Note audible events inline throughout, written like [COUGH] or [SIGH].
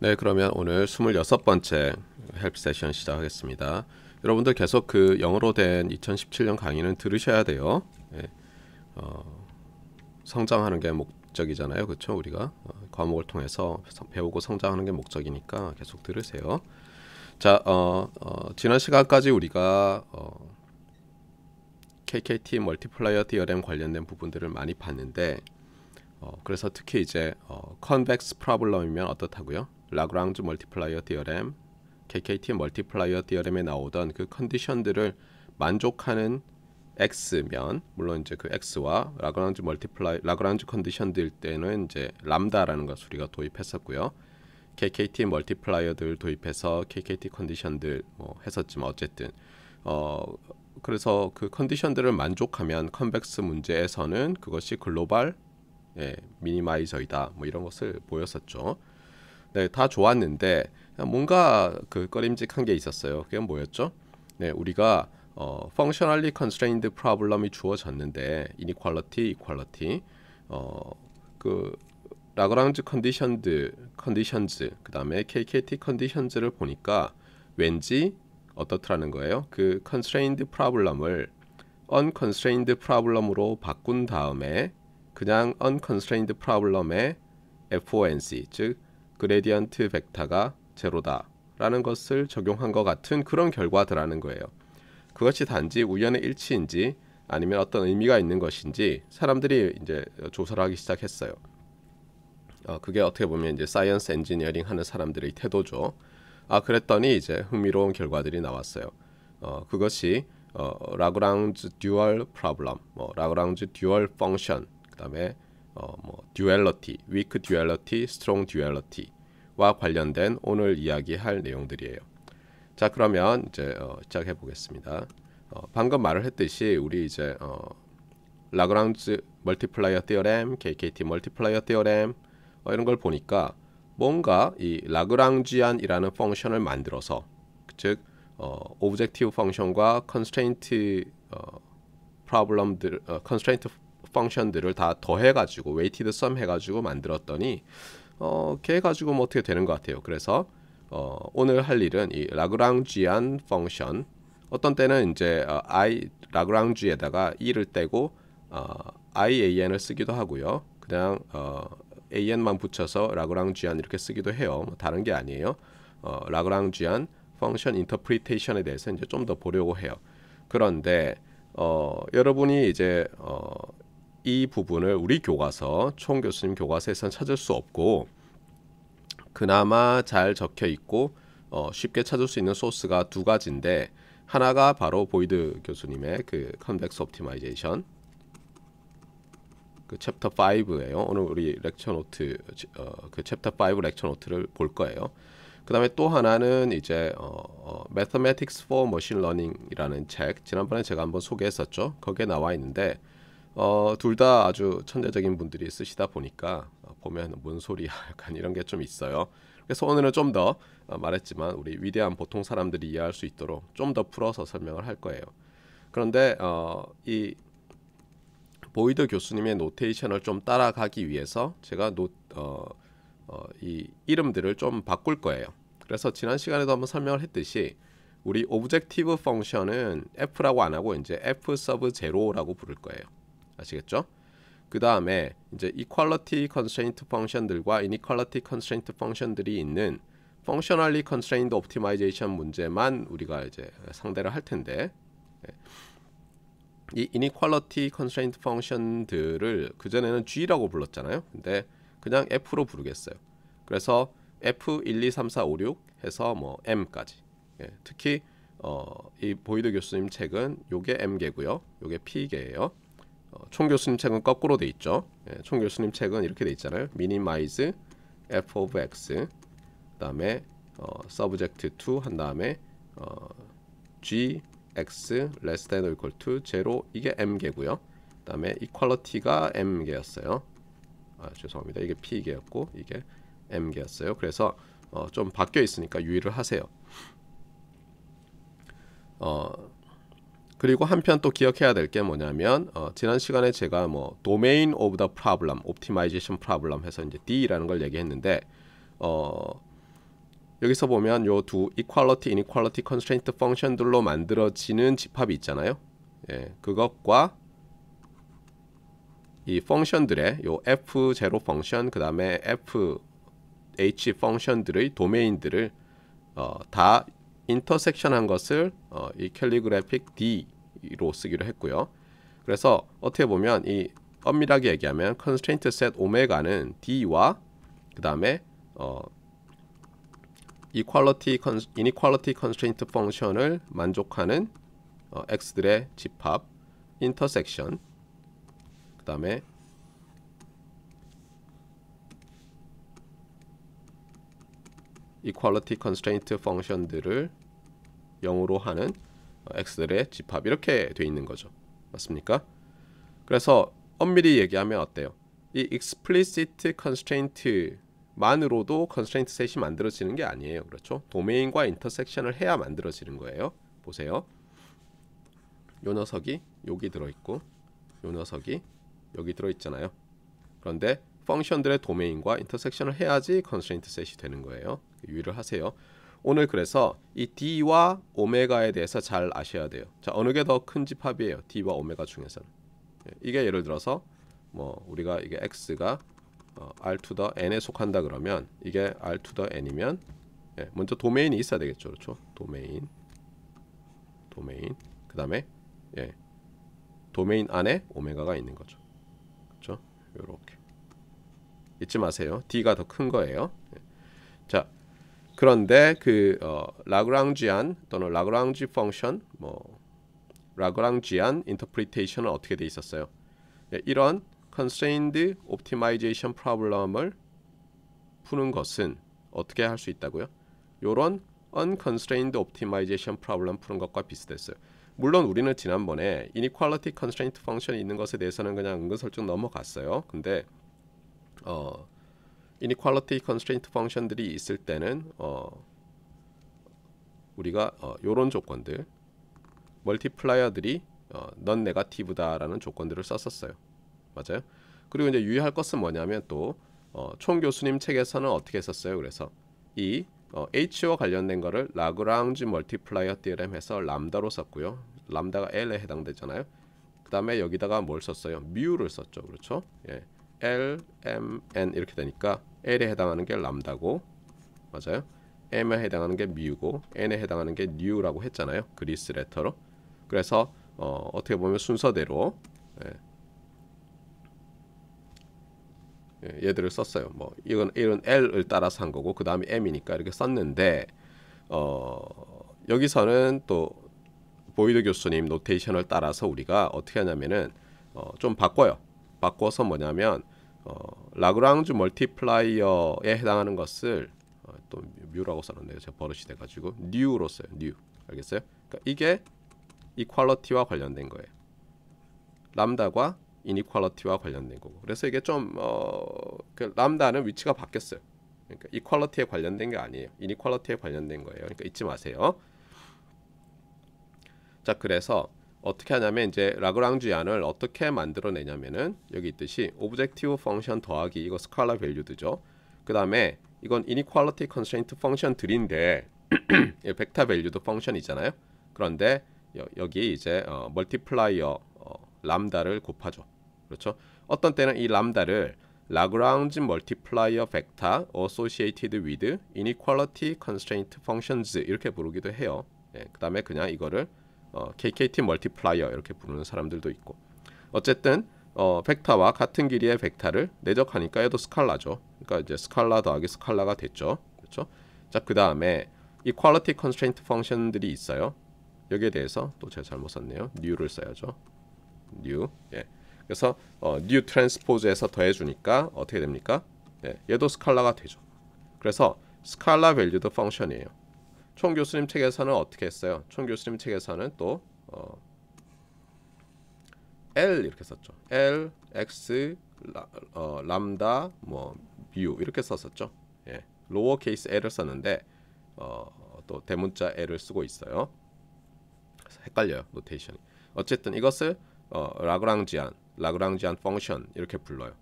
네, 그러면 오늘 26번째 헬프 세션 시작하겠습니다. 여러분들 계속 그 영어로 된 2017년 강의는 들으셔야 돼요. 네. 어, 성장하는 게 목적이잖아요. 그렇죠? 우리가 어, 과목을 통해서 배우고 성장하는 게 목적이니까 계속 들으세요. 자, 어, 어 지난 시간까지 우리가 어, KKT 멀티플라이어 디어램 관련된 부분들을 많이 봤는데 어, 그래서 특히 이제 어, 컨벡스 프라블럼이면 어떻다고요? 라그랑즈 멀티플라이어 디어램, KKT 멀티플라이어 디어램에 나오던 그 컨디션들을 만족하는 x면 물론 이제 그 x와 라그랑즈 멀티플라이 라그랑즈 컨디션들 때는 이제 람다라는 것을 우리가 도입했었고요. KKT 멀티플라이어들 도입해서 KKT 컨디션들 뭐 했었지만 어쨌든 어 그래서 그 컨디션들을 만족하면 컨벡스 문제에서는 그것이 글로벌 예, 미니마이저이다 뭐 이런 것을 보였었죠. 네, 다 좋았는데 뭔가 그 꺼림직한 게 있었어요. 그게 뭐였죠? 네, 우리가 어, functionally constrained problem이 주어졌는데 inequality, equality, 어그 라그랑즈 컨디션드, 컨디션즈, 그 다음에 KKT 컨디션즈를 보니까 왠지 어떻더라는 거예요. 그 constrained problem을 unconstrained problem으로 바꾼 다음에 그냥 unconstrained problem의 FONC, 즉 그레디언트 벡터가 제로다 라는 것을 적용한 것 같은 그런 결과더라는 거예요. 그것이 단지 우연의 일치인지 아니면 어떤 의미가 있는 것인지 사람들이 이제 조사를 하기 시작했어요. 어, 그게 어떻게 보면 이제 사이언스 엔지니어링 하는 사람들의 태도죠. 아 그랬더니 이제 흥미로운 결과들이 나왔어요. 어, 그것이 어, 라그랑즈 듀얼 프라블럼뭐 라그랑즈 듀얼 펑션, 그다음에 어뭐 듀얼러티, 위크 듀얼러티, 스트롱 듀얼러티와 관련된 오늘 이야기할 내용들이에요. 자 그러면 이제 어, 시작해 보겠습니다. 어, 방금 말을 했듯이 우리 이제 어, 라그랑즈 멀티플라이어 테어렘, KKT 멀티플라이어 테어렘 어, 이런 걸 보니까 뭔가 이 라그랑지안이라는 펑션을 만들어서 즉 어, 오브젝티브 펑션과 컨스트레인트 어, 프로블럼들 컨스트레인트 어, 펑션들을 다 더해가지고 웨이티드 썸 해가지고 만들었더니 어, 걔 가지고 뭐 어떻게 되는 것 같아요. 그래서 어, 오늘 할 일은 이라그랑지안 펑션 어떤 때는 이제 어, i 라그랑지에다가1를 떼고 어, ian을 쓰기도 하고요. 그냥 어, an만 붙여서 라그랑지안 이렇게 쓰기도 해요. 뭐 다른 게 아니에요. 어, 라그랑지안 펑션 인터프리테이션에 대해서 이제 좀 더 보려고 해요. 그런데 어, 여러분이 이제 어, 이 부분을 우리 교과서 총 교수님 교과서에선 찾을 수 없고 그나마 잘 적혀 있고 어, 쉽게 찾을 수 있는 소스가 두 가지인데 하나가 바로 보이드 교수님의 그 컨벡스 옵티마이제이션 그 챕터 5예요. 오늘 우리 렉처 노트 어, 그 챕터 5 렉처 노트를 볼 거예요. 그다음에 또 하나는 이제 어, 어, Mathematics for Machine Learning이라는 책 지난번에 제가 한번 소개했었죠. 거기에 나와 있는데 어, 둘 다 아주 천재적인 분들이 쓰시다 보니까 어, 보면 뭔 소리야 [LAUGHS] 약간 이런 게 좀 있어요. 그래서 오늘은 좀더 어, 말했지만 우리 위대한 보통 사람들이 이해할 수 있도록 좀 더 풀어서 설명을 할 거예요. 그런데 어, 이 보이드 교수님의 노테이션을 좀 따라가기 위해서 제가 노, 어, 어, 이 이름들을 좀 바꿀 거예요. 그래서 지난 시간에도 한번 설명을 했듯이 우리 오브젝티브 펑션은 f라고 안 하고 이제 f 서브 제로라고 부를 거예요. 아시겠죠? 그 다음에 이제 equality constraint function들과 inequality constraint function들이 있는 functionally constrained optimization 문제만 우리가 이제 상대를 할 텐데 이 inequality constraint function들을 그전에는 g라고 불렀잖아요. 근데 그냥 f로 부르겠어요. 그래서 f 1 2 3 4 5 6 해서 뭐 m까지 예, 특히 어, 이 보이드 교수님 책은 요게 m개고요. 요게 p개예요. 총 교수님 책은 거꾸로 돼 있죠. 예, 총 교수님 책은 이렇게 돼 있잖아요. minimize f of x 그다음에 어, subject to 한 다음에 어, g x less than or equal to 0 이게 m 개고요. 그다음에 equality가 m 개였어요. 아, 죄송합니다. 이게 p 개였고 이게 m 개였어요. 그래서 어, 좀 바뀌어 있으니까 유의를 하세요. 어, 그리고 한편 또 기억해야 될 게 뭐냐면 어, 지난 시간에 제가 뭐 도메인 오브 더 프로블럼, 옵티마이제이션 프로블럼 해서 이제 D라는 걸 얘기했는데 어, 여기서 보면 요두 equality, inequality constraint function들로 만들어지는 집합이 있잖아요. 예, 그것과 이 펑션들의 요 f0 펑션 그다음에 f h 펑션들의 도메인들을 어, 다 인터섹션한 것을 어, 이 캘리그래픽 D로 쓰기로 했고요. 그래서 어떻게 보면 이 엄밀하게 얘기하면 컨스트레인트 셋 오메가는 D와 그 다음에 어, 이퀄러티 이니퀄러티 컨스트레인트 펑션을 만족하는 어, x들의 집합 인터섹션 그 다음에 equality constraint function들을 0으로 하는 어, x 들의 집합 이렇게 돼 있는 거죠. 맞습니까? 그래서 엄밀히 얘기하면 어때요? 이 explicit constraint만으로도 constraint s 셋이 만들어지는 게 아니에요. 그렇죠? 도메인과 i n t e e r s c t i o n 을 해야 만들어지는 거예요. 보세요. 요 녀석이 여기 들어있고 요 녀석이 여기 들어있잖아요. 그런데 펑션들의 도메인과 인터섹션을 해야지 컨스트레인트 셋이 되는 거예요. 유의를 하세요. 오늘 그래서 이 D와 오메가에 대해서 잘 아셔야 돼요. 자, 어느 게 더 큰 집합이에요? D와 오메가 중에서는. 예, 이게 예를 들어서 뭐 우리가 이게 x가 어, r to the n에 속한다 그러면 이게 r to the n이면 예, 먼저 도메인이 있어야 되겠죠. 그렇죠? 도메인 도메인 그다음에 예. 도메인 안에 오메가가 있는 거죠. 그렇죠? 요렇게 잊지 마세요. D가 더 큰 거예요. 예. 자, 그런데 그 어, 라그랑지안 또는 라그랑지 펑션 뭐 라그랑지안 인터프리테이션은 어떻게 돼 있었어요? 예, 이런 컨 o n s t r a i n e d o p t i m i 을 푸는 것은 어떻게 할 수 있다고요? 요런 언컨 c o n s t r a i n e d o p t i m 푸는 것과 비슷했어요. 물론 우리는 지난번에 이니퀄리티 컨 l i t y c o n 이 있는 것에 대해서는 그냥 은근 설정 넘어갔어요. 근데 어 이니퀄리티 컨스트레인트 펑션들이 있을 때는 어, 우리가 어, 요런 조건들 멀티플라이어들이 어, 넌 네가티브다라는 조건들을 썼었어요. 맞아요. 그리고 이제 유의할 것은 뭐냐면 또 어, 총 교수님 책에서는 어떻게 썼어요? 그래서 이 어, H와 관련된 거를 라그랑지 멀티플라이어 디어램 해서 람다로 썼고요. 람다가 L에 해당되잖아요. 그 다음에 여기다가 뭘 썼어요? 뮤를 썼죠. 그렇죠? 예. L, M, N 이렇게 되니까 L에 해당하는 게 람다고 맞아요? M에 해당하는 게 미우고 N에 해당하는 게 뉴라고 했잖아요. 그리스 레터로. 그래서 어, 떻게 보면 순서대로 예. 예. 얘들을 썼어요. 뭐 이건 이런 L을 따라서 한 거고 그 다음에 M이니까 이렇게 썼는데 어, 여기서는 또 보이드 교수님 노테이션을 따라서 우리가 어떻게 하냐면은 어, 좀 바꿔요. 바꿔서 뭐냐면 어, 라그랑주 멀티플라이어에 해당하는 것을 어, 또 뮤라고 써놨네요. 제가 버릇이 돼가지고 n 로 써요. n 알겠어요? 그러니까 이게 이퀄러티와 관련된 거예요. 람다과 이니퀄러티와 관련된 거고. 그래서 이게 좀 어, 그 람다는 위치가 바뀌었어요. 그러니까 이퀄러티에 관련된 게 아니에요. 이니퀄러티에 관련된 거예요. 그러니까 잊지 마세요. 자, 그래서 어떻게 하냐면 이제 라그랑주 안을 어떻게 만들어내냐면은 여기 있듯이 오브젝티브 펑션 더하기 이거 스칼라 밸류드죠. 그 다음에 이건 이니퀄리티 컨스트레인트 펑션들인데 벡터 밸류드 펑션이잖아요. 그런데 여, 기 이제 어, 멀티플라이어 어, 람다를 곱하죠. 그렇죠? 어떤 때는 이 람다를 라그랑지 멀티플라이어 벡터 어소시에이티드 위드 이니퀄 t 티컨 n 트 q u a l i t 이렇게 부르기도 해요. 예, 그 다음에 그냥 이거를 어, KKT 멀티플라이어 이렇게 부르는 사람들도 있고 어쨌든 어, 벡터와 같은 길이의 벡터를 내적하니까 얘도 스칼라죠. 그러니까 이제 스칼라 더하기 스칼라가 됐죠. 그렇죠? 자, 그 다음에 이퀄리티 컨스트레인트 펑션들이 있어요. 여기에 대해서 또 제가 잘못 썼네요. 뉴를 써야죠. 뉴. 예. 그래서 어, n 트랜스포즈에서 더해 주니까 어떻게 됩니까? 예. 얘도 스칼라가 되죠. 그래서 스칼라 밸류도 펑션이에요. 총 교수님 책에서는 어떻게 했어요? 총 교수님 책에서는 또 어, L 이렇게 썼죠. L, X, 라, 어, 람다, 뭐, 뮤 이렇게 썼었죠. 예. 로어 케이스 L을 썼는데 어, 또 대문자 L을 쓰고 있어요. 헷갈려요. 노테이션이. 어쨌든 이것을 어, 라그랑지안, 라그랑지안 펑션 이렇게 불러요.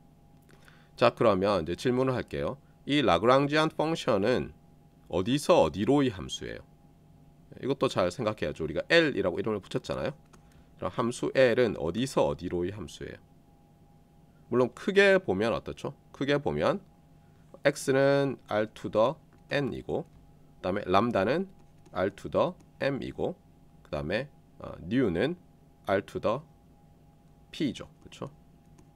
자 그러면 이제 질문을 할게요. 이 라그랑지안 펑션은 어디서 어디로의 함수예요. 이것도 잘 생각해야죠. 우리가 L이라고 이름을 붙였잖아요. 그럼 함수 L은 어디서 어디로의 함수예요. 물론 크게 보면 어떻죠? 크게 보면 X는 R to the N이고 그 다음에 람다는 R to the M이고 그 다음에 어, new는 R to the P죠. 그렇죠?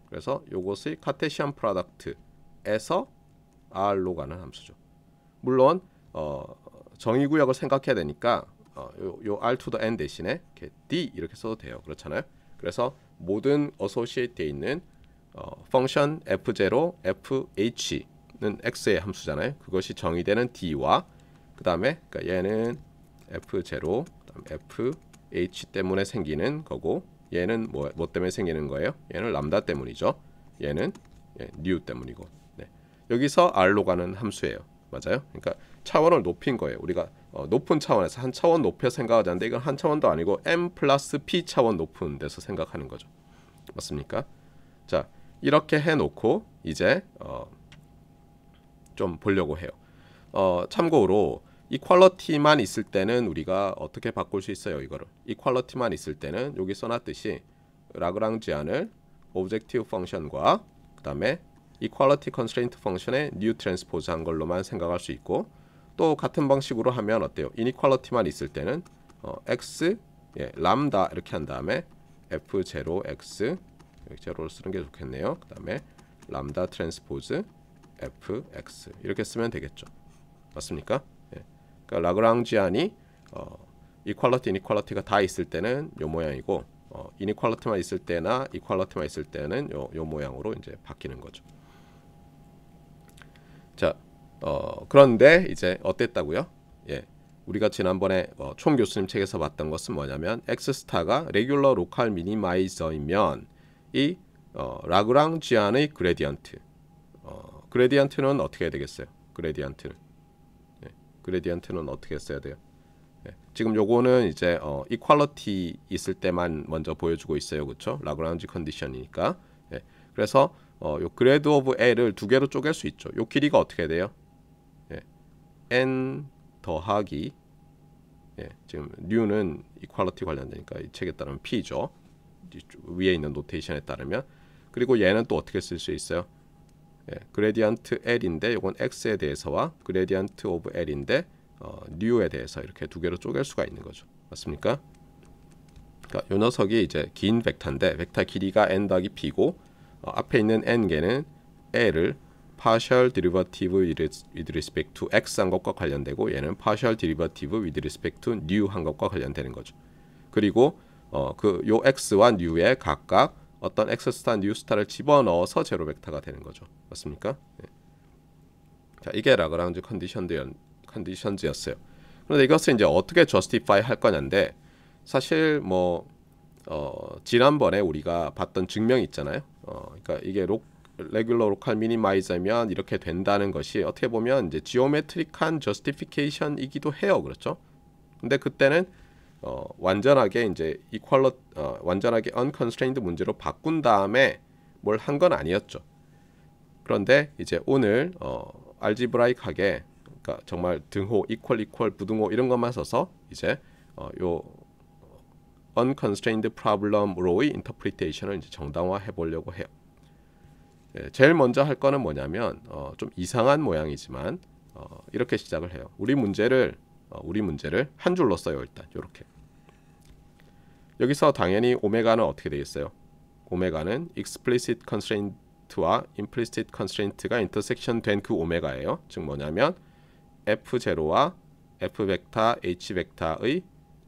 그래서 요것의 카테시안 프로덕트에서 R로 가는 함수죠. 물론 어, 정의 구역을 생각해야 되니까 어, 요, 요 R to the N 대신에 이렇게 D 이렇게 써도 돼요. 그렇잖아요. 그래서 모든 어소시에이트 돼 있는 어, 펑션 f0, fh는 x의 함수잖아요. 그것이 정의되는 d와 그 다음에 그러니까 얘는 f0, fh 때문에 생기는 거고 얘는 뭐, 뭐 때문에 생기는 거예요? 얘는 람다 때문이죠. 얘는 예, new 때문이고 네. 여기서 r로 가는 함수예요. 맞아요? 그러니까 차원을 높인 거예요. 우리가 어, 높은 차원에서 한 차원 높여 생각하자는데 이건 한 차원도 아니고 m 플러스 p 차원 높은 데서 생각하는 거죠. 맞습니까? 자 이렇게 해놓고 이제 어, 좀 보려고 해요. 어, 참고로 이퀄러티만 있을 때는 우리가 어떻게 바꿀 수 있어요 이거를 이퀄러티만 있을 때는 여기 써놨듯이 라그랑지안을 오브젝티브 펑션과 그 다음에 이퀄러티 컨스트레인트 펑션의 뉴 트랜스포즈 한 걸로만 생각할 수 있고 또 같은 방식으로 하면 어때요? 이니퀄러티만 있을 때는 어, x 예, 람다 이렇게 한 다음에 f0 x 제로를 쓰는 게 좋겠네요. 그 다음에 람다 트랜스포즈 fx 이렇게 쓰면 되겠죠. 맞습니까? 예. 그러니까 라그랑지안이 어, 이퀄러티, 이니퀄러티가 다 있을 때는 요 모양이고 어, 이니퀄러티만 있을 때나 이퀄러티만 있을 때는 요, 요 모양으로 이제 바뀌는 거죠. 자, 어, 그런데 이제 어땠다고요? 예. 우리가 지난번에 어, 총 교수님 책에서 봤던 것은 뭐냐면 엑스스타가 레귤러 로컬 미니마이저이면 이 어, 라그랑지안의 그레디언트 어, 그레디언트는 어떻게 해야 되겠어요? 그레디언트는 예, 그레디언트는 어떻게 써야 돼요? 예, 지금 요거는 이제 어, 이퀄러티 있을 때만 먼저 보여주고 있어요 그쵸? 라그랑지 컨디션이니까 예, 그래서 어, 요 그레드 오브 L을 두 개로 쪼갤 수 있죠 요 길이가 어떻게 돼요? n 더하기 예, 지금 new는 equality 관련되니까 이 책에 따르면 p죠. 위에 있는 노테이션에 따르면 그리고 얘는 또 어떻게 쓸 수 있어요? 예, gradient l인데 이건 x에 대해서와 gradient of l인데 어, new에 대해서 이렇게 두 개로 쪼갤 수가 있는 거죠. 맞습니까? 그러니까 이 녀석이 이제 긴 벡터인데 벡터 길이가 n 더하기 p고 어, 앞에 있는 n 개는 l을 partial derivative with respect to x 한 것과 관련되고 얘는 partial derivative with respect to new 한 것과 관련되는 거죠. 그리고 어, 그 요 x와 new에 각각 어떤 x 스타 new 스타를 집어넣어서 제로 벡터가 되는 거죠. 맞습니까? 네. 자, 이게 라그랑즈 컨디션드 컨디션즈였어요. 그런데 이것을 이제 어떻게 justify 할 거냐인데 사실 뭐 어, 지난번에 우리가 봤던 증명 있잖아요. 어, 그러니까 이게 록 레귤러 로컬 미니마이저면 이렇게 된다는 것이 어떻게 보면 이제 지오메트릭한 저스티피케이션이기도 해요. 그렇죠? 근데 그때는 어, 완전하게 이제 이퀄러 어, 완전하게 unconstrained 문제로 바꾼 다음에 뭘 한 건 아니었죠. 그런데 이제 오늘 어, 알지브라이크하게 그러니까 정말 등호 이퀄 이퀄 부등호 이런 것만 써서 이제 어, 요 unconstrained problem으로의 인터프리테이션을 이제 정당화해 보려고 해요. 예, 제일 먼저 할 거는 뭐냐면 어, 좀 이상한 모양이지만 어, 이렇게 시작을 해요. 우리 문제를 어, 우리 문제를 한 줄로 써요. 일단 이렇게 여기서 당연히 오메가는 어떻게 되겠어요? 오메가는 explicit constraint와 implicit constraint가 intersection 된그 오메가예요. 즉 뭐냐면 f0와 f 벡터 h 벡터의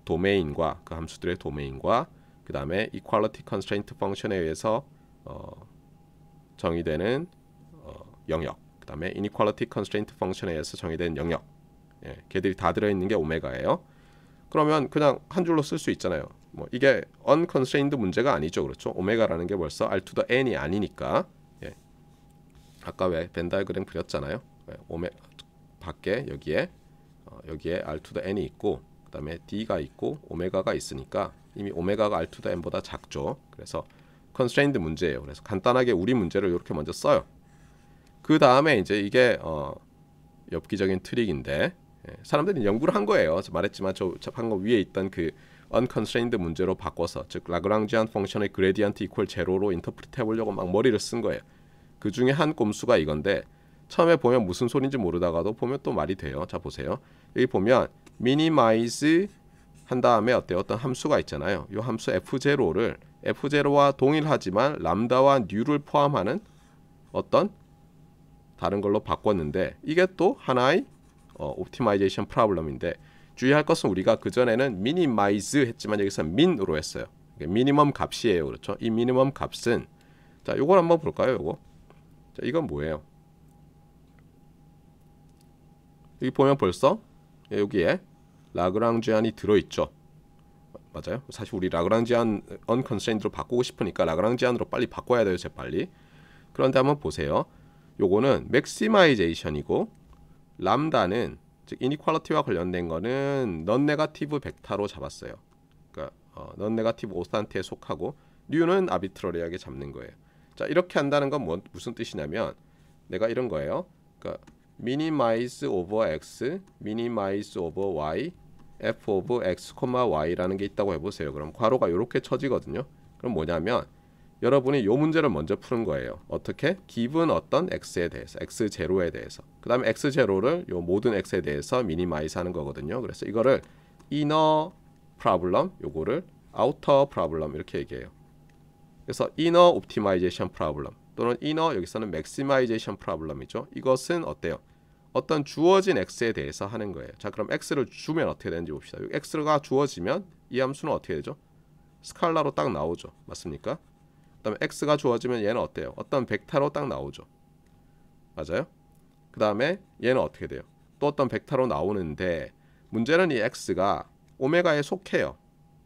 도메인과 그 함수들의 도메인과 그 다음에 equality constraint 펑션에 의해서 어, 정의되는 어, 영역 그 다음에 inequality constraint function에 의해서 정의된 영역 예, 걔들이 다 들어있는 게 오메가예요 그러면 그냥 한 줄로 쓸 수 있잖아요 뭐 이게 unconstrained 문제가 아니죠 그렇죠 오메가라는 게 벌써 r to the n이 아니니까 예. 아까 왜 벤다이그램 그렸잖아요 예, 오메 밖에 여기에 어, 여기에 r to the n이 있고 그 다음에 d가 있고 오메가가 있으니까 이미 오메가가 r to the n보다 작죠 그래서 컨스트레인드 문제예요. 그래서 간단하게 우리 문제를 이렇게 먼저 써요. 그 다음에 이제 이게 어, 엽기적인 트릭인데 예, 사람들이 연구를 한 거예요. 말했지만 저 방금 위에 있던 그 unconstrained 문제로 바꿔서 즉 라그랑지안 펑션의 그레디언트 이퀄 제로로 인터프리트 해보려고 막 머리를 쓴 거예요. 그 중에 한 꼼수가 이건데 처음에 보면 무슨 소린지 모르다가도 보면 또 말이 돼요. 자 보세요. 여기 보면 minimize 한 다음에 어때 어떤 함수가 있잖아요. 이 함수 f0를 f0와 동일하지만 람다와 뉴를 포함하는 어떤 다른 걸로 바꿨는데 이게 또 하나의 어, 옵티마이제이션 프로블럼인데 주의할 것은 우리가 그전에는 미니마이즈 했지만 여기서 민으로 했어요. 미니멈 값이에요. 그렇죠? 이 미니멈 값은 자, 이걸 한번 볼까요? 이거 자, 이건 뭐예요? 여기 보면 벌써 예, 여기에 라그랑지안이 들어있죠. 맞아요? 사실 우리 라그랑지안 언컨스트레인드로 바꾸고 싶으니까 라그랑지안으로 빨리 바꿔야 돼요, 재빨리. 그런데 한번 보세요. 요거는 맥시마이제이션이고 람다는 즉 이니퀄리티와 관련된 거는 넌 네가티브 벡터로 잡았어요. 그러니까 어, 넌 네가티브 오스탄트에 속하고 류는 아비트러리하게 잡는 거예요. 자, 이렇게 한다는 건 뭐, 무슨 뜻이냐면 내가 이런 거예요. 그러니까 minimize over x, minimize over y, f of x, y라는 게 있다고 해보세요. 그럼 괄호가 이렇게 쳐지거든요. 그럼 뭐냐면 여러분이 요 문제를 먼저 푸는 거예요. 어떻게? 기분 어떤 x에 대해서, x0에 대해서. 그 다음에 x0를 요 모든 x에 대해서 미니마이즈 하는 거거든요. 그래서 이거를 inner problem, 요거를 outer problem 이렇게 얘기해요. 그래서 inner optimization problem 또는 inner 여기서는 maximization problem이죠. 이것은 어때요? 어떤 주어진 x에 대해서 하는 거예요. 자, 그럼 x를 주면 어떻게 되는지 봅시다. x가 주어지면 이 함수는 어떻게 되죠? 스칼라로 딱 나오죠. 맞습니까? 그다음에 x가 주어지면 얘는 어때요? 어떤 벡터로 딱 나오죠. 맞아요? 그다음에 얘는 어떻게 돼요? 또 어떤 벡터로 나오는데 문제는 이 x가 오메가에 속해요.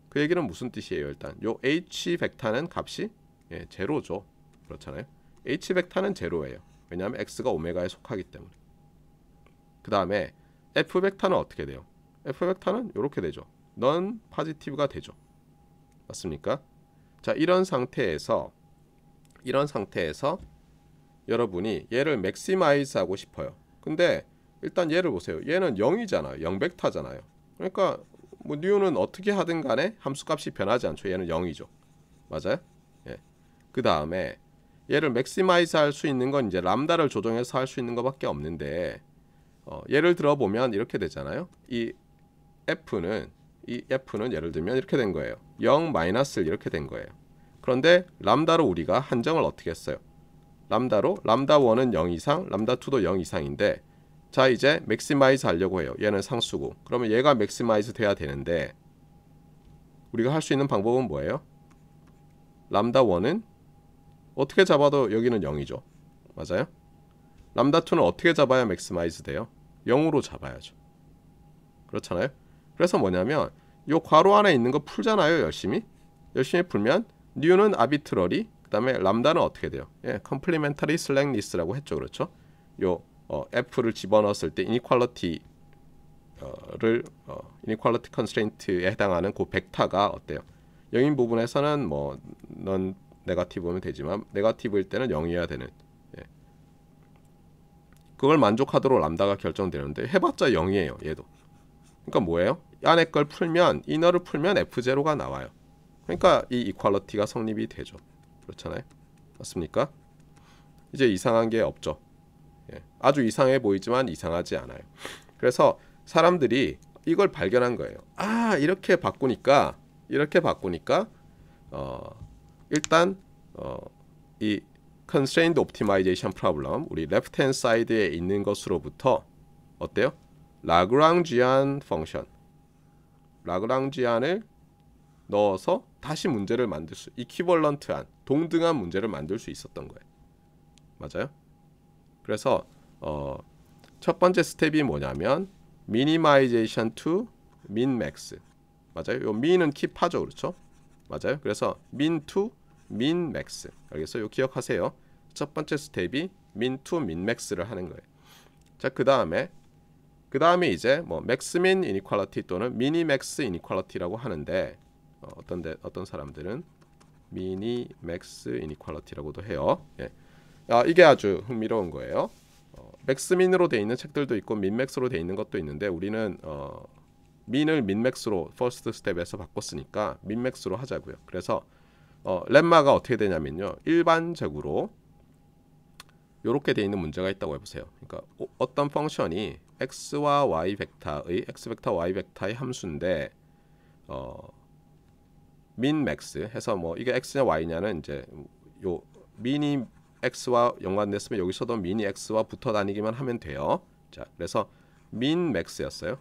그 얘기는 무슨 뜻이에요? 일단 요 h 벡터는 값이 예, 제로죠. 그렇잖아요. h 벡터는 제로예요. 왜냐하면 x가 오메가에 속하기 때문에. 그 다음에 F 벡터는 어떻게 돼요? F 벡터는 이렇게 되죠. 넌 파지티브가 되죠. 맞습니까? 자 이런 상태에서 이런 상태에서 여러분이 얘를 맥시마이즈 하고 싶어요. 근데 일단 얘를 보세요. 얘는 0이잖아요. 0벡터잖아요. 그러니까 뭐 뉴는 어떻게 하든 간에 함수값이 변하지 않죠. 얘는 0이죠. 맞아요? 예. 그 다음에 얘를 맥시마이즈 할수 있는 건 이제 람다를 조정해서 할 수 있는 것밖에 없는데 어, 예를 들어 보면 이렇게 되잖아요. 이 f는 이 f는 예를 들면 이렇게 된 거예요. 0 마이너스 이렇게 된 거예요. 그런데 람다로 우리가 한정을 어떻게 했어요? 람다로 람다 1은 0 이상, 람다 2도 0 이상인데 자 이제 맥시마이즈 하려고 해요. 얘는 상수고. 그러면 얘가 맥시마이즈 돼야 되는데 우리가 할 수 있는 방법은 뭐예요? 람다 1은 어떻게 잡아도 여기는 0이죠. 맞아요? 람다 2는 어떻게 잡아야 맥시마이즈 돼요? 0으로 잡아야죠. 그렇잖아요. 그래서 뭐냐면 요 괄호 안에 있는 거 풀잖아요. 열심히. 열심히 풀면 new는 arbitrary 그다음에 람다는 어떻게 돼요? 예, complementary slackness라고 했죠. 그렇죠? 요 어, f를 집어넣었을 때 inequality를 어, 어, inequality constraint에 해당하는 그 벡터가 어때요? 영인 부분에서는 뭐 non n e 면 되지만 네 e 티브일 때는 0이어야 되는 그걸 만족하도록 람다가 결정되는데 해봤자 0이에요. 얘도. 그러니까 뭐예요? 안에 걸 풀면 이너를 풀면 f0가 나와요. 그러니까 이 이퀄러티가 성립이 되죠. 그렇잖아요. 맞습니까? 이제 이상한 게 없죠. 예. 아주 이상해 보이지만 이상하지 않아요. 그래서 사람들이 이걸 발견한 거예요. 아 이렇게 바꾸니까 이렇게 바꾸니까 어, 일단 어, 이 constrained optimization problem 우리 left hand side에 있는 것으로부터 어때요? 라그랑지안 펑션 라그랑지안을 넣어서 다시 문제를 만들 수 이퀴벌런트한 동등한 문제를 만들 수 있었던 거예요. 맞아요? 그래서 어, 첫 번째 스텝이 뭐냐면 minimization to min max 맞아요? 요 min은 킵하죠. 그렇죠? 맞아요? 그래서 min to min, max. 알겠어요? 기억하세요. 첫 번째 스텝이 min to min max를 하는 거예요. 자, 그다음에 그다음에 이제 뭐 max min inequality 또는 mini max inequality라고 하는데 어, 어떤 데, 어떤 사람들은 mini max inequality라고도 해요. 예. 아, 이게 아주 흥미로운 거예요. 어, 맥스민으로 돼 있는 책들도 있고 민맥스로 돼 있는 것도 있는데 우리는 어, 민을 민맥스로 퍼스트 스텝에서 바꿨으니까 민맥스로 하자고요. 그래서 어, 렘마가 어떻게 되냐면요. 일반적으로 이렇게 되어 있는 문제가 있다고 해보세요. 그러니까 어, 어떤 펑션이 x와 y 벡터의 x 벡터 y 벡터의 함수인데 어, 민 맥스 해서 뭐 이게 x냐 y냐는 이제 요 미니 x와 연관됐으면 여기서도 미니 x와 붙어 다니기만 하면 돼요. 자, 그래서 민 맥스였어요.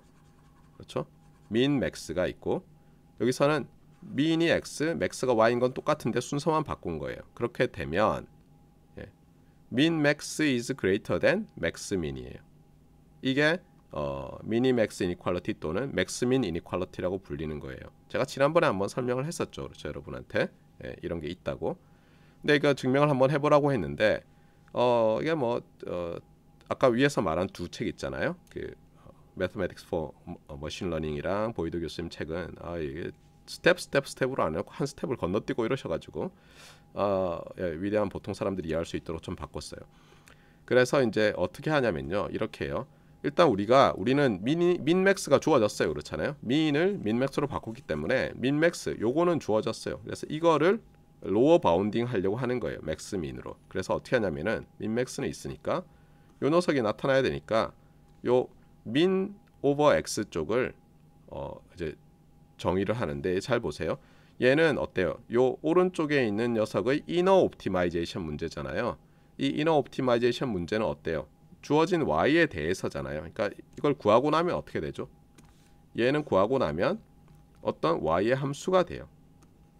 그렇죠? 민 맥스가 있고 여기서는 미인이 x, 맥스가 y인 건 똑같은데 순서만 바꾼 거예요. 그렇게 되면 예, min max is greater than max 이에요 이게 어, mini max i n 또는 맥스 민이니퀄러티라고 불리는 거예요. 제가 지난번에 한번 설명을 했었죠. 그렇죠, 여러분한테 예, 이런 게 있다고. 근데 이거 증명을 한번 해보라고 했는데 어, 이게 뭐 어, 아까 위에서 말한 두 책 있잖아요. 그 어, Mathematics for 어, Machine Learning이랑 보이드 교수님 책은 아 이게 스텝 스텝 스텝으로 안 해놓고 한 스텝을 건너뛰고 이러셔가지고 어, 예, 위대한 보통 사람들이 이해할 수 있도록 좀 바꿨어요. 그래서 이제 어떻게 하냐면요. 이렇게 해요. 일단 우리가 우리는 미니, 민맥스가 주어졌어요. 그렇잖아요. 민을 민맥스로 바꾸기 때문에 민맥스 요거는 주어졌어요. 그래서 이거를 로어 바운딩 하려고 하는 거예요. 맥스 민으로. 그래서 어떻게 하냐면은 민맥스는 있으니까 요 녀석이 나타나야 되니까 요 민 오버 x 쪽을 어 이제 정의를 하는데 잘 보세요. 얘는 어때요? 요 오른쪽에 있는 녀석의 이너 옵티마이제이션 문제잖아요. 이 이너 옵티마이제이션 문제는 어때요? 주어진 y에 대해서잖아요. 그러니까 이걸 구하고 나면 어떻게 되죠? 얘는 구하고 나면 어떤 y의 함수가 돼요.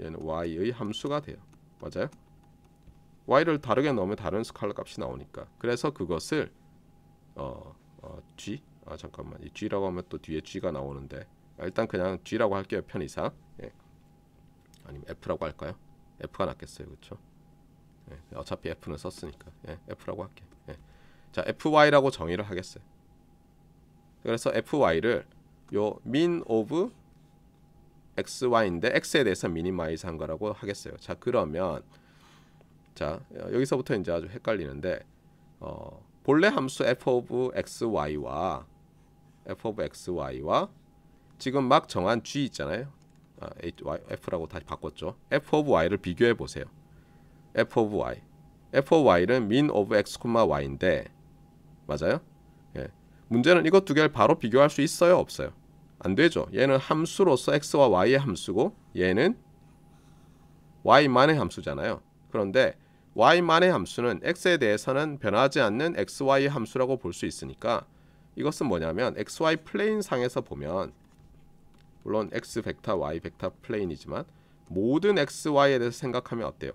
얘는 y의 함수가 돼요. 맞아요? y를 다르게 넣으면 다른 스칼라 값이 나오니까. 그래서 그것을 어, 어 g 아 잠깐만 이 g라고 하면 또 뒤에 g가 나오는데 아, 일단 그냥 G라고 할게요 편의상 예. 아니면 F라고 할까요? F가 낫겠어요 그렇죠? 예. 어차피 F는 썼으니까 예. F라고 할게 예. 자 FY라고 정의를 하겠어요 그래서 FY를 요 min of XY인데 X에 대해서 미니마이즈 한 거라고 하겠어요 자 그러면 자 여기서부터 이제 아주 헷갈리는데 어, 본래 함수 f of xy와 f of xy와 지금 막 정한 G 있잖아요. 아, F라고 다시 바꿨죠. F of Y를 비교해 보세요. F of Y. F of Y는 m i n of X, Y인데 맞아요? 예. 문제는 이것 두 개를 바로 비교할 수 있어요? 없어요? 안 되죠. 얘는 함수로서 X와 Y의 함수고 얘는 Y만의 함수잖아요. 그런데 Y만의 함수는 X에 대해서는 변하지 않는 XY의 함수라고 볼 수 있으니까 이것은 뭐냐면 XY 플레인 상에서 보면 물론 x 벡터, y 벡터 플레인이지만 모든 x, y에 대해서 생각하면 어때요?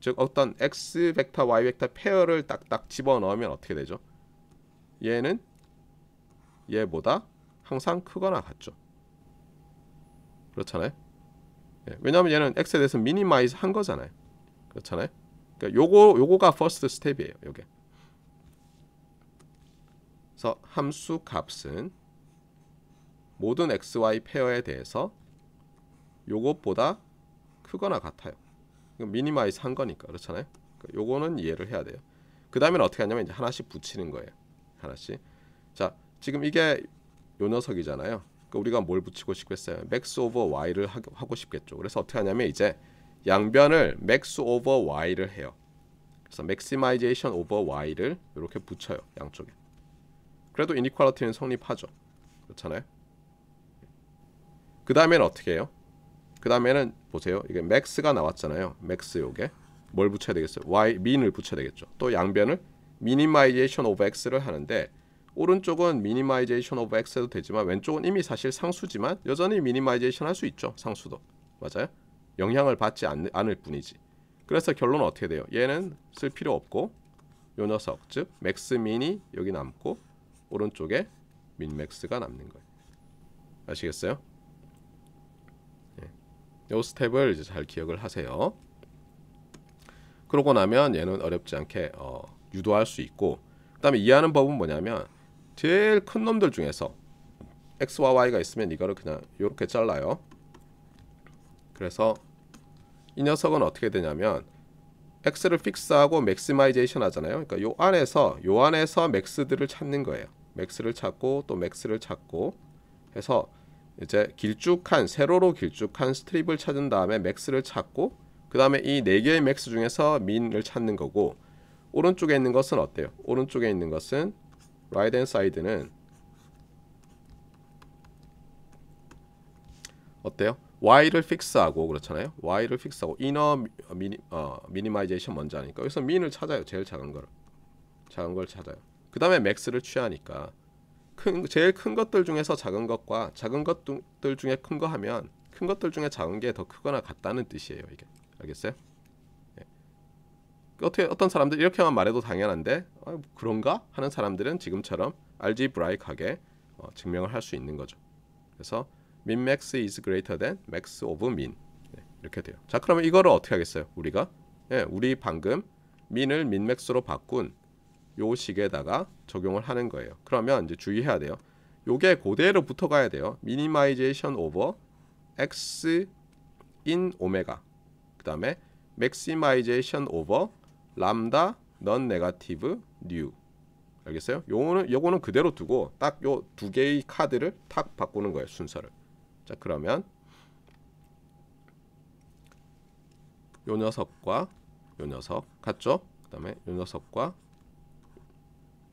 즉 어떤 x 벡터, y 벡터 페어를 딱딱 집어넣으면 어떻게 되죠? 얘는 얘보다 항상 크거나 같죠. 그렇잖아요. 예, 왜냐하면 얘는 x에 대해서 미니마이즈 한 거잖아요. 그렇잖아요. 그러니까 요거 요거가 퍼스트 스텝이에요. 요게. 그래서 함수 값은 모든 XY 페어에 대해서 요것보다 크거나 같아요. 그러니까 미니마이즈 한 거니까 그렇잖아요. 그러니까 요거는 이해를 해야 돼요. 그 다음에는 어떻게 하냐면 이제 하나씩 붙이는 거예요. 하나씩. 자, 지금 이게 요 녀석이잖아요. 그러니까 우리가 뭘 붙이고 싶겠어요? max over y를 하고 싶겠죠. 그래서 어떻게 하냐면 이제 양변을 max over y를 해요. 그래서 maximization over y를 이렇게 붙여요. 양쪽에. 그래도 이니퀄리티는 성립하죠. 그렇잖아요. 그 다음에는 어떻게 해요? 그 다음에는 보세요. 이게 맥스가 나왔잖아요. 맥스 요게 뭘 붙여야 되겠어요? y min을 붙여야 되겠죠. 또 양변을 minimization of x를 하는데 오른쪽은 minimization of x 해도 되지만 왼쪽은 이미 사실 상수지만 여전히 minimization 할 수 있죠. 상수도. 맞아요? 영향을 받지 않, 않을 뿐이지. 그래서 결론은 어떻게 돼요? 얘는 쓸 필요 없고 요 녀석 즉 맥스 미니 여기 남고 오른쪽에 민맥스가 남는 거예요. 아시겠어요? 요 스텝을 이제 잘 기억을 하세요. 그러고 나면 얘는 어렵지 않게 어, 유도할 수 있고 그 다음에 이해하는 법은 뭐냐면 제일 큰 놈들 중에서 x와 y가 있으면 이거를 그냥 이렇게 잘라요. 그래서 이 녀석은 어떻게 되냐면 x를 픽스하고 맥시마이제이션 하잖아요. 그러니까 요 안에서 요 안에서 맥스들을 찾는 거예요. 맥스를 찾고 또 맥스를 찾고 해서 이제 길쭉한 세로로 길쭉한 스트립을 찾은 다음에 맥스를 찾고 그 다음에 이 네 개의 맥스 중에서 민을 찾는 거고 오른쪽에 있는 것은 어때요? 오른쪽에 있는 것은 right hand side는 어때요? y를 픽스하고 그렇잖아요. y를 픽스하고 inner 미니, 어, minimization 먼저 하니까 여기서 민을 찾아요. 제일 작은 걸 작은 걸 찾아요. 그 다음에 맥스를 취하니까 큰 제일 큰 것들 중에서 작은 것과 작은 것들 중에 큰 거 하면 큰 것들 중에 작은 게 더 크거나 같다는 뜻이에요. 이게 알겠어요? 예. 어떻게 어떤 사람들 이렇게만 말해도 당연한데 아, 그런가 하는 사람들은 지금처럼 알지브라이크하게 어, 증명을 할 수 있는 거죠. 그래서 min max is greater than max of min 예, 네, 이렇게 돼요. 자 그러면 이거를 어떻게 하겠어요? 우리가 예, 우리 방금 min을 min max로 바꾼 요 식에다가 적용을 하는 거예요. 그러면 이제 주의해야 돼요. 요게 그대로 붙어가야 돼요. 미니마이제이션 오버 x 인 오메가 그 다음에 맥시마이제이션 오버 람다 넌 네가티브 뉴 알겠어요? 요거는 요거는 그대로 두고 딱 요 두 개의 카드를 탁 바꾸는 거예요 순서를 자 그러면 요 녀석과 요 녀석 같죠? 그 다음에 요 녀석과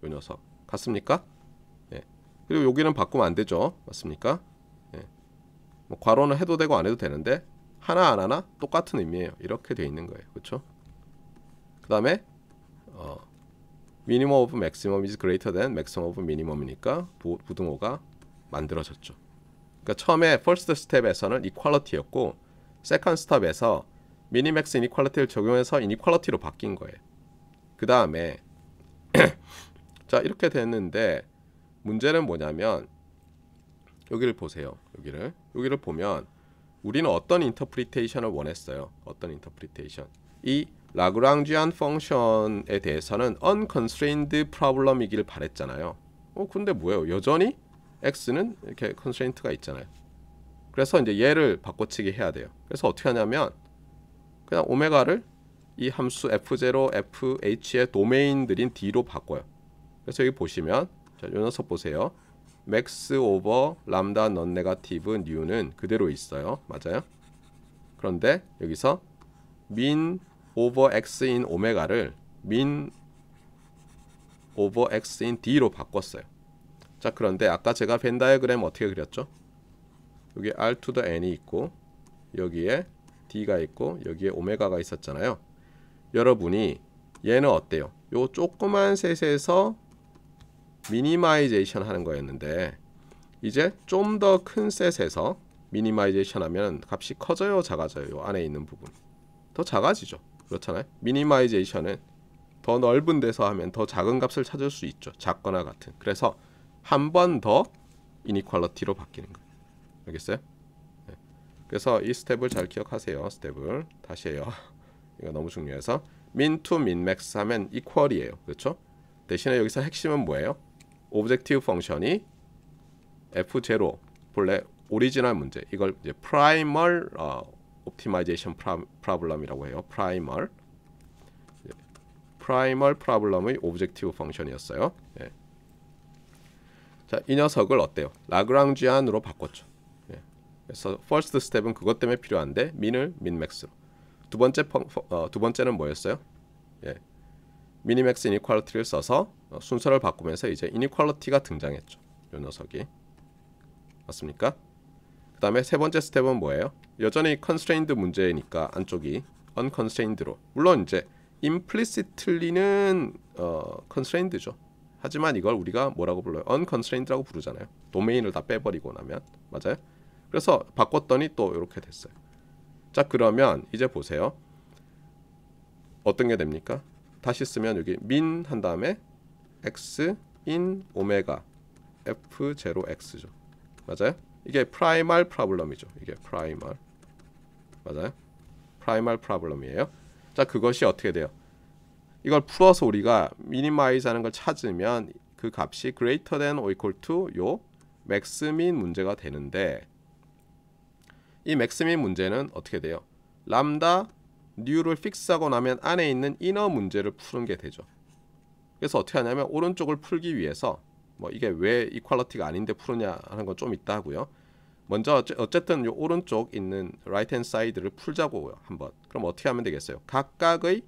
요 녀석 같습니까? 예. 그리고 여기는 바꾸면 안 되죠. 맞습니까? 예. 뭐 괄호는 해도 되고 안 해도 되는데 하나 안 하나 똑같은 의미예요. 이렇게 돼 있는 거예요. 그렇죠? 그 다음에 어, minimum of maximum is greater than maximum of minimum이니까 부, 부등호가 만들어졌죠. 그러니까 처음에 first step에서는 equality였고 second step에서 minimax inequality를 적용해서 inequality로 바뀐 거예요. [CLEARS THROAT] 그 다음에 자 이렇게 됐는데 문제는 뭐냐면 여기를 보세요. 여기를 여기를 보면 우리는 어떤 인터프리테이션을 원했어요. 어떤 인터프리테이션? 이 라그랑지안 펑션에 대해서는 unconstrained problem이길 바랬잖아요. 어 근데 뭐예요? 여전히 x는 이렇게 컨스트레인트가 있잖아요. 그래서 이제 얘를 바꿔치기 해야 돼요. 그래서 어떻게 하냐면 그냥 오메가를 이 함수 f0, fh의 도메인들인 d로 바꿔요. 그래서 여기 보시면 자, 요 녀석 보세요. 맥스 오버 람다 넌 네가티브 뉴는 그대로 있어요. 맞아요? 그런데 여기서 민 오버 x인 오메가를 민 오버 x인 d로 바꿨어요. 자, 그런데 아까 제가 벤다이그램 어떻게 그렸죠? 여기 r to n이 있고 여기에 d가 있고 여기에 오메가가 있었잖아요. 여러분이 얘는 어때요? 요 조그만 셋에서 미니마이제이션 하는 거였는데 이제 좀 더 큰 셋에서 미니마이제이션 하면 값이 커져요 작아져요 안에 있는 부분 더 작아지죠 그렇잖아요 미니마이제이션은 더 넓은 데서 하면 더 작은 값을 찾을 수 있죠 작거나 같은 그래서 한 번 더 이니퀄러티로 바뀌는 거예요 알겠어요? 네. 그래서 이 스텝을 잘 기억하세요 스텝을 다시 해요 [LAUGHS] 이거 너무 중요해서 민투 민맥스 하면 이퀄이에요 그렇죠? 대신에 여기서 핵심은 뭐예요? 오브젝티브 펑션이 f0 본래 오리지널 문제 이걸 이제 프라이멀 어, 옵티마이제이션 프라블럼이라고 해요. 프라이멀 프라이멀 프라블럼의 오브젝티브 펑션이었어요. 예. 자, 이 녀석을 어때요? 라그랑지안으로 바꿨죠. 예. 그래서 퍼스트 스텝은 그것 때문에 필요한데 민을 민맥스로. 두 번째 펑, 어, 두 번째는 뭐였어요? 예. 미니맥스 이니퀄리티를 써서 어, 순서를 바꾸면서 이제 이니퀄러티가 등장했죠. 요 녀석이. 맞습니까? 그 다음에 세 번째 스텝은 뭐예요? 여전히 컨스트레인드 문제니까 안쪽이 언컨 c o n s t 로 물론 이제 implicitly는 어, constrained죠. 하지만 이걸 우리가 뭐라고 불러요? unconstrained라고 부르잖아요. 도메인을 다 빼버리고 나면 맞아요? 그래서 바꿨더니 또 이렇게 됐어요. 자 그러면 이제 보세요. 어떤 게 됩니까? 다시 쓰면 여기 min 한 다음에 x 인 오메가 f 제로 x 죠 맞아요? 이게 프라이멀 프라블럼이죠. 이게 프라이멀. 맞아요? 프라이멀 프라블럼이에요. 자, 그것이 어떻게 돼요? 이걸 풀어서 우리가 미니마이즈 하는 걸 찾으면 그 값이 greater than or equal to 요 맥스민 문제가 되는데 이 맥스민 문제는 어떻게 돼요? 람다 뉴를 픽스하고 나면 안에 있는 이너 문제를 푸는 게 되죠. 그래서 어떻게 하냐면 오른쪽을 풀기 위해서 뭐 이게 왜 이퀄러티가 아닌데 푸느냐 하는 건 좀 있다 하고요. 먼저 어쨌든 요 오른쪽 있는 라이트 h t h a 를 풀자고요. 한번. 그럼 어떻게 하면 되겠어요? 각각의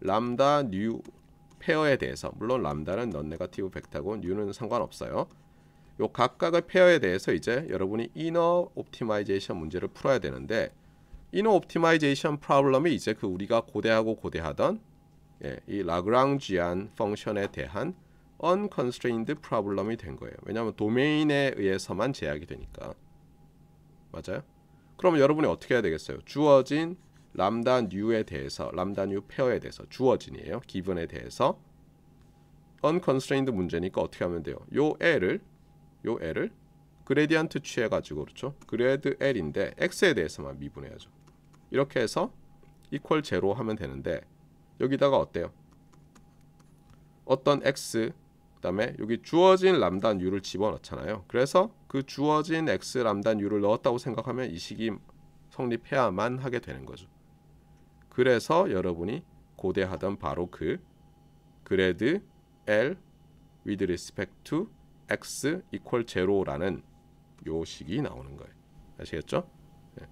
람다 뉴 페어에 대해서 물론 람다는 넌 네거티브 벡터고 뉴는 상관없어요. 요 각각의 페어에 대해서 이제 여러분이 이너 옵티마이제이션 문제를 풀어야 되는데 이너 옵티마이제이션 프로블럼이 이제 그 우리가 고대하고 고대하던 예, 이 라그랑지안 펑션에 대한 unconstrained problem이 된 거예요. 왜냐하면 도메인에 의해서만 제약이 되니까. 맞아요? 그러면 여러분이 어떻게 해야 되겠어요? 주어진 람다 뉴에 대해서 람다 뉴 페어에 대해서 주어진이에요. 기분에 대해서 unconstrained 문제니까 어떻게 하면 돼요? 요 l을 요 l을 그레디언트 취해 가지고 그렇죠? 그레드 l인데 x에 대해서만 미분해야죠. 이렇게 해서 equal 제로 하면 되는데 여기다가 어때요? 어떤 x 그다음에 여기 주어진 람단 u를 집어넣잖아요. 그래서 그 주어진 x 람단 u를 넣었다고 생각하면 이 식이 성립해야만 하게 되는 거죠. 그래서 여러분이 고대하던 바로 그 그레드 L with respect to x equal 0라는 요 식이 나오는 거예요. 아시겠죠? 네.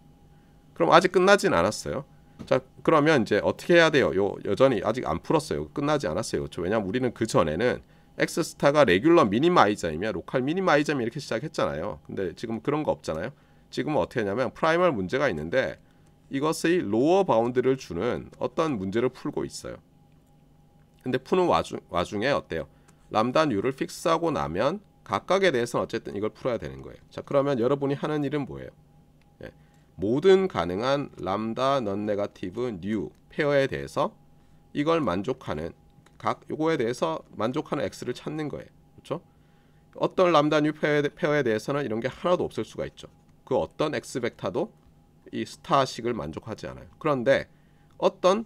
그럼 아직 끝나진 않았어요. 자 그러면 이제 어떻게 해야 돼요? 요 여전히 아직 안 풀었어요. 끝나지 않았어요. 그렇죠? 왜냐하면 우리는 그 전에는 엑스스타가 레귤러 미니마이저이며 로컬 미니마이저이 이렇게 시작했잖아요. 근데 지금 그런 거 없잖아요. 지금은 어떻게 하냐면 프라이멀 문제가 있는데 이것의 로어 바운드를 주는 어떤 문제를 풀고 있어요. 근데 푸는 와중, 와중에 어때요? 람다뉴를 픽스하고 나면 각각에 대해서는 어쨌든 이걸 풀어야 되는 거예요. 자 그러면 여러분이 하는 일은 뭐예요? 모든 가능한 람다 넌 네가티브 뉴 페어에 대해서 이걸 만족하는 각 요거에 대해서 만족하는 x를 찾는 거예요. 그렇죠? 어떤 람다 뉴 페어에, 페어에 대해서는 이런 게 하나도 없을 수가 있죠. 그 어떤 x 벡터도 이 스타식을 만족하지 않아요. 그런데 어떤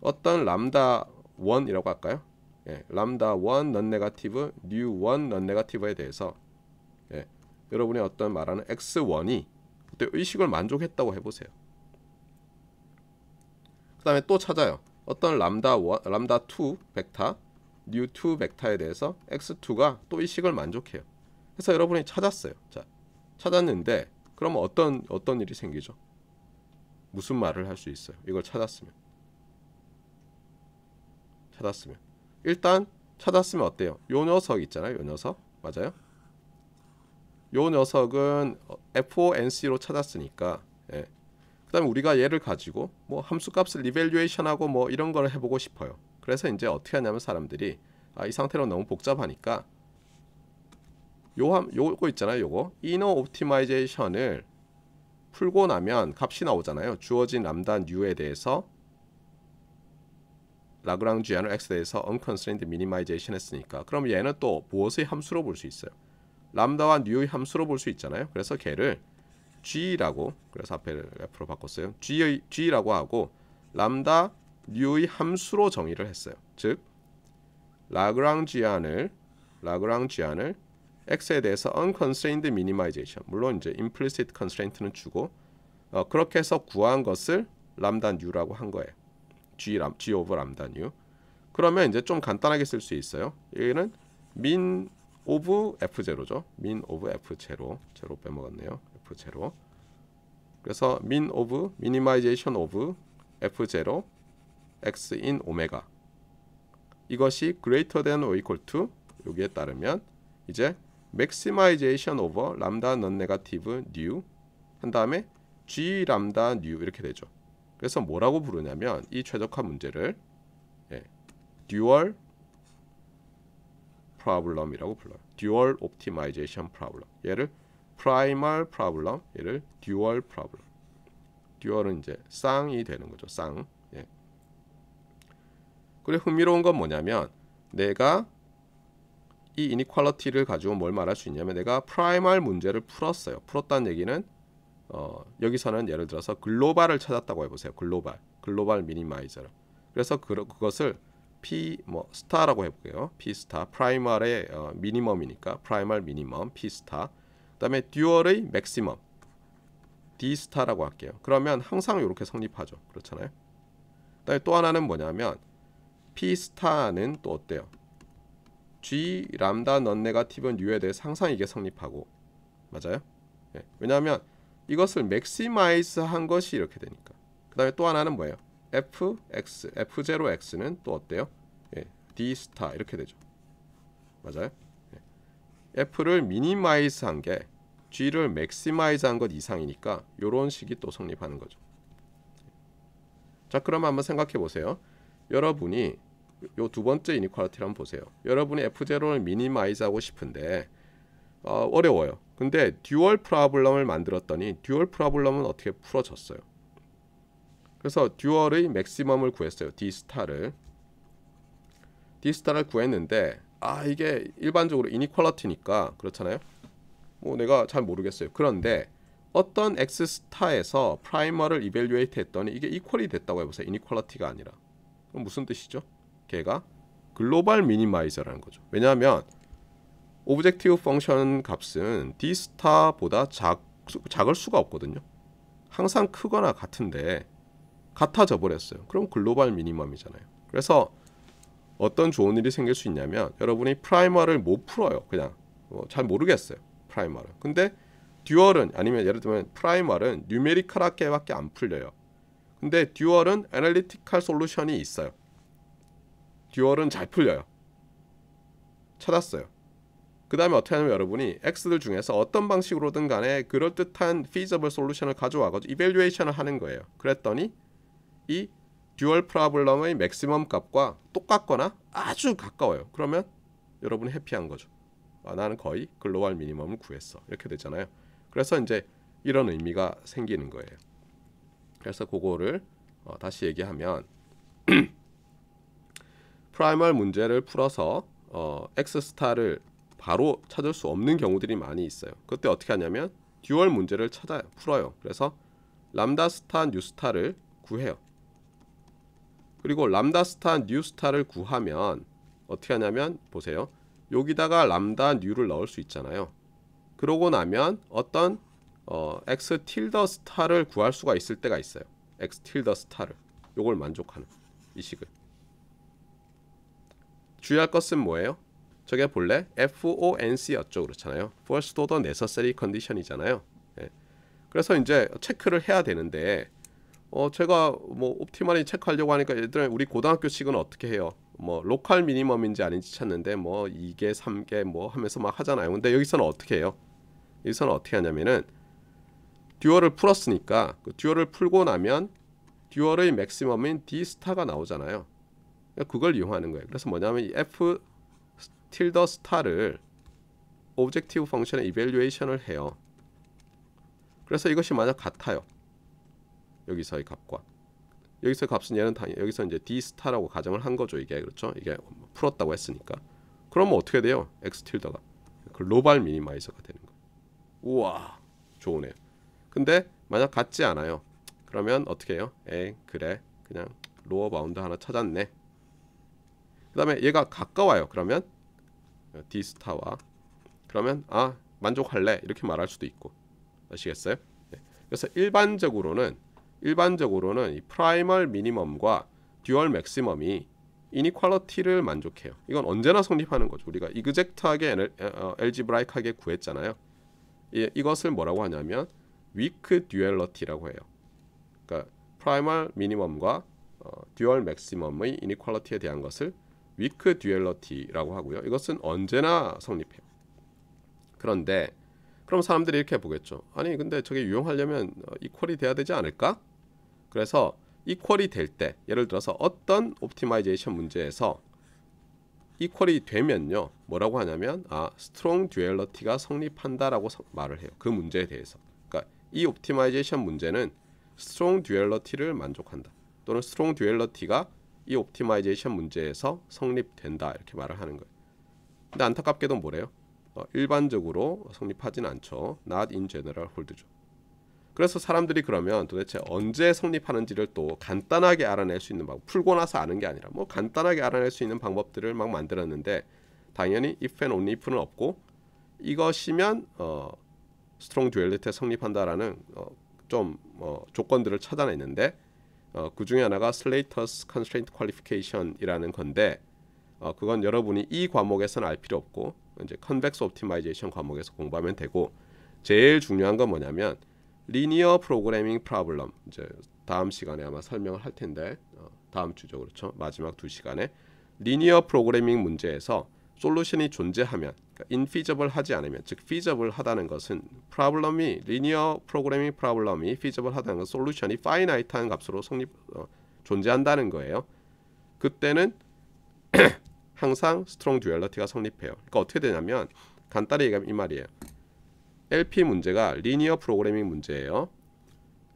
어떤 람다 1이라고 할까요? 예, 람다 1 n o n n e g 1 n o n n e 에 대해서 예, 여러분의 어떤 말하는 x1이 그때 의식을 만족했다고 해보세요. 그 다음에 또 찾아요. 어떤 람다 1, 람다 2 벡터, 뉴 2 벡터에 대해서 x2가 또 의식을 만족해요. 그래서 여러분이 찾았어요. 자, 찾았는데 그럼 어떤 어떤 일이 생기죠? 무슨 말을 할 수 있어요? 이걸 찾았으면. 찾았으면. 일단 찾았으면 어때요? 요 녀석 있잖아요. 요 녀석. 맞아요? 요 녀석은 f4nc로 찾았으니까 예. 그 다음에 우리가 얘를 가지고 뭐 함수값을 리밸류에이션하고 뭐 이런 걸 해보고 싶어요 그래서 이제 어떻게 하냐면 사람들이 아, 이 상태로 너무 복잡하니까 요, 요거 있잖아요 요거 이너 옵티마이제이션을 풀고 나면 값이 나오잖아요 주어진 람다 u에 대해서 라그랑지안을 x에 대해서 unconstrained minimization 했으니까 그럼 얘는 또 무엇의 함수로 볼 수 있어요 람다와 뉴의 함수로 볼 수 있잖아요. 그래서 걔를 g라고 그래서 앞에 앞으로 바꿨어요. g g라고 하고 람다 뉴의 함수로 정의를 했어요. 즉 라그랑지안을 라그랑지안을 x에 대해서 unconstrained minimization 물론 이제 implicit constraint는 주고 어, 그렇게 해서 구한 것을 람다 뉴라고 한 거예요. g 람 g o v 람다 뉴. 그러면 이제 좀 간단하게 쓸 수 있어요. 여기는 min 오브 F0죠. 민 오브 F0. 제로 빼먹었네요. F0. 그래서 민 오브 미니마이제이션 오브 F0 x 인 오메가. 이것이 greater than or equal to 여기에 따르면 이제 maximization over lambda non negative n e 한 다음에 g lambda n e 이렇게 되죠. 그래서 뭐라고 부르냐면 이 최적화 문제를 예, 듀얼 프로블럼이라고 불러요. 듀얼 옵티마이제이션 프로블럼 얘를 프라이멀 프로블럼 얘를 듀얼 프로블럼 듀얼은 이제 쌍이 되는 거죠 쌍 예. 그리고 흥미로운 건 뭐냐면 내가 이 이니퀄러티를 가지고 뭘 말할 수 있냐면 내가 프라이멀 문제를 풀었어요 풀었다는 얘기는 어, 여기서는 예를 들어서 글로벌을 찾았다고 해보세요 글로벌 글로벌 미니마이저를 그래서 그, 그것을 P 뭐 스타라고 해볼게요. P 스타 프라이멀의 어, 미니멈이니까 프라이멀 미니멈 P 스타 그다음에 듀얼의 맥시멈 D 스타라고 할게요. 그러면 항상 이렇게 성립하죠. 그렇잖아요. 그다음에 또 하나는 뭐냐면 P 스타는 또 어때요? G 람다 넌 네가티브는 에 대해 항상 이게 성립하고 맞아요? 예. 왜냐하면 이것을 맥시마이즈 한 것이 이렇게 되니까. 그다음에 또 하나는 뭐예요? fx, f0x는 또 어때요? 예, d 스타 이렇게 되죠. 맞아요? 예. f를 미니마이즈 한게 g를 맥시마이즈 한 것 이상이니까 이런 식이 또 성립하는 거죠. 자, 그럼 한번 생각해 보세요. 여러분이 요 두 번째 이니퀄리티를 한번 보세요. 여러분이 f0를 미니마이즈하고 싶은데 어, 어려워요. 근데 듀얼 프라블럼을 만들었더니 듀얼 프라블럼은 어떻게 풀어졌어요. 그래서 듀얼의 맥시멈을 구했어요. 디 스타를 디 스타를 구했는데 아 이게 일반적으로 이니퀄러티니까 그렇잖아요. 뭐 내가 잘 모르겠어요. 그런데 어떤 x 스타에서 프라이머를 이벨류에이트 했더니 이게 이퀄이 됐다고 해보세요. 이니퀄러티가 아니라 그럼 무슨 뜻이죠? 걔가 글로벌 미니마이저라는 거죠. 왜냐하면 오브젝티브 펑션 값은 디 스타보다 작, 작을 수가 없거든요. 항상 크거나 같은데 같아져 버렸어요. 그럼 글로벌 미니멈이잖아요. 그래서 어떤 좋은 일이 생길 수 있냐면 여러분이 프라이머를 못 풀어요. 그냥 어, 잘 모르겠어요. 프라이머를. 근데 듀얼은 아니면 예를 들면 프라이머는 뉴메리컬학계밖에 안 풀려요. 근데 듀얼은 애널리티컬 솔루션이 있어요. 듀얼은 잘 풀려요. 찾았어요. 그 다음에 어떻게 하냐면 여러분이 X들 중에서 어떤 방식으로든 간에 그럴듯한 피저블 솔루션을 가져와가지고 이벨류에이션을 하는 거예요. 그랬더니 이 듀얼 프라블럼의 맥시멈 값과 똑같거나 아주 가까워요. 그러면 여러분이 해피한 거죠. 아, 나는 거의 글로벌 미니멈을 구했어. 이렇게 되잖아요. 그래서 이제 이런 의미가 생기는 거예요. 그래서 그거를 어, 다시 얘기하면 [CLEARS THROAT] 프라이멀 문제를 풀어서 어, x 스타를 바로 찾을 수 없는 경우들이 많이 있어요. 그때 어떻게 하냐면 듀얼 문제를 찾아 풀어요. 그래서 람다 스타 뉴 스타를 구해요. 그리고 람다스타 뉴스타를 구하면 어떻게 하냐면 보세요. 여기다가 람다 뉴를 넣을 수 있잖아요. 그러고 나면 어떤 어, x 틸더 스타를 구할 수가 있을 때가 있어요. x 틸더 스타를 요걸 만족하는 이 식을 주의할 것은 뭐예요? 저게 본래 FONC였죠. 그렇잖아요. First Order Necessary Condition이잖아요. 예. 그래서 이제 체크를 해야 되는데 어 제가 뭐 옵티마리 체크하려고 하니까 예를 들면 우리 고등학교식은 어떻게 해요? 뭐 로컬 미니멈인지 아닌지 찾는데 뭐 2개, 3개 뭐 하면서 막 하잖아요. 근데 여기서는 어떻게 해요? 여기서는 어떻게 하냐면은 듀얼을 풀었으니까 그 듀얼을 풀고 나면 듀얼의 맥시멈인 D 스타가 나오잖아요. 그러니까 그걸 이용하는 거예요. 그래서 뭐냐면 F 틸더 스타를 오브젝티브 펑션의 이벨루에이션을 해요. 그래서 이것이 만약 같아요. 여기서의 값과 여기서 값은 얘는 당연히 여기서 이제 d 스타라고 가정을 한 거죠 이게 그렇죠 이게 풀었다고 했으니까 그러면 어떻게 돼요 x 틸더가 글로벌 미니마이저가 되는 거 우와 좋으네요 근데 만약 같지 않아요 그러면 어떻게 해요 에 그래 그냥 로어 바운드 하나 찾았네 그 다음에 얘가 가까워요 그러면 d 스타와 그러면 아 만족할래 이렇게 말할 수도 있고 아시겠어요? 네. 그래서 일반적으로는 일반적으로는 이 프라이멀 미니멈과 듀얼 맥시멈이 이니퀄러티를 만족해요. 이건 언제나 성립하는 거죠. 우리가 이그젝트하게 엘지브라이크하게 어, 구했잖아요. 이, 이것을 뭐라고 하냐면 위크 듀얼러티라고 해요. 그러니까 프라이멀 미니멈과 어, 듀얼 맥시멈의 이니퀄러티에 대한 것을 위크 듀얼러티라고 하고요. 이것은 언제나 성립해요. 그런데 그럼 사람들이 이렇게 보겠죠. 아니 근데 저게 유용하려면 어, 이퀄이 돼야 되지 않을까? 그래서 이퀄이 될 때 예를 들어서 어떤 옵티마이제이션 문제에서 이퀄이 되면요. 뭐라고 하냐면 아, 스트롱 듀얼러티가 성립한다라고 말을 해요. 그 문제에 대해서. 그러니까 이 옵티마이제이션 문제는 스트롱 듀얼러티를 만족한다. 또는 스트롱 듀얼러티가 이 옵티마이제이션 문제에서 성립된다. 이렇게 말을 하는 거예요. 근데 안타깝게도 뭐래요? 어, 일반적으로 성립하진 않죠. not in general hold죠. 그래서 사람들이 그러면 도대체 언제 성립하는지를 또 간단하게 알아낼 수 있는 방법, 풀고 나서 아는 게 아니라 뭐 간단하게 알아낼 수 있는 방법들을 막 만들었는데 당연히 if and only if는 없고 이것이면 어, 스트롱 듀얼리티에 성립한다라는 어, 좀 어, 조건들을 찾아냈는데 어, 그 중에 하나가 슬레이터스 컨스트레인트 퀄리피케이션이라는 건데 어, 그건 여러분이 이 과목에서는 알 필요 없고 이제 컨벡스 옵티마이제이션 과목에서 공부하면 되고 제일 중요한 건 뭐냐면 리니어 프로그래밍 프로블럼 이제 다음 시간에 아마 설명을 할 텐데 어, 다음 주죠 그렇죠 마지막 두 시간에 리니어 프로그래밍 문제에서 솔루션이 존재하면 그러니까 인피저블하지 않으면 즉 피저블하다는 것은 프로블럼이 리니어 프로그래밍 프로블럼이 피저블하다는 건 솔루션이 파이나이트한 값으로 성립 어, 존재한다는 거예요. 그때는 항상 스트롱 듀얼러티가 성립해요. 그러니까 어떻게 되냐면 간단히 얘기하면 이 말이에요. LP 문제가 리니어 프로그래밍 문제예요.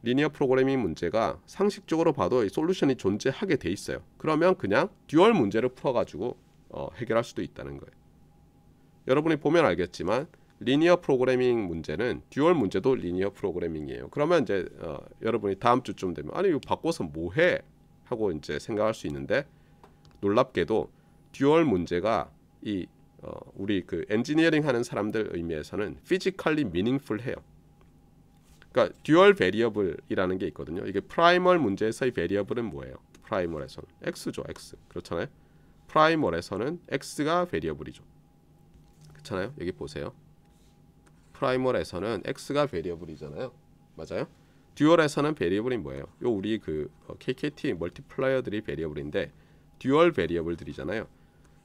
리니어 프로그래밍 문제가 상식적으로 봐도 이 솔루션이 존재하게 돼 있어요. 그러면 그냥 듀얼 문제를 풀어가지고 어, 해결할 수도 있다는 거예요. 여러분이 보면 알겠지만 리니어 프로그래밍 문제는 듀얼 문제도 리니어 프로그래밍이에요. 그러면 이제 어, 여러분이 다음 주쯤 되면 아니 이거 바꿔서 뭐해 하고 이제 생각할 수 있는데 놀랍게도 듀얼 문제가 이 어, 우리 그 엔지니어링 하는 사람들 의미에서는 피지컬리 미닝풀해요. 그러니까 듀얼 베리어블이라는 게 있거든요. 이게 프라이멀 문제에서의 베리어블은 뭐예요? 프라이멀에서는 x죠, x. 그렇잖아요. 프라이멀에서는 x가 베리어블이죠. 그렇잖아요. 여기 보세요. 프라이멀에서는 x가 베리어블이잖아요. 맞아요? 듀얼에서는 베리어블이 뭐예요? 요 우리 그 KKT 멀티플라이어들이 베리어블인데 듀얼 베리어블들이잖아요.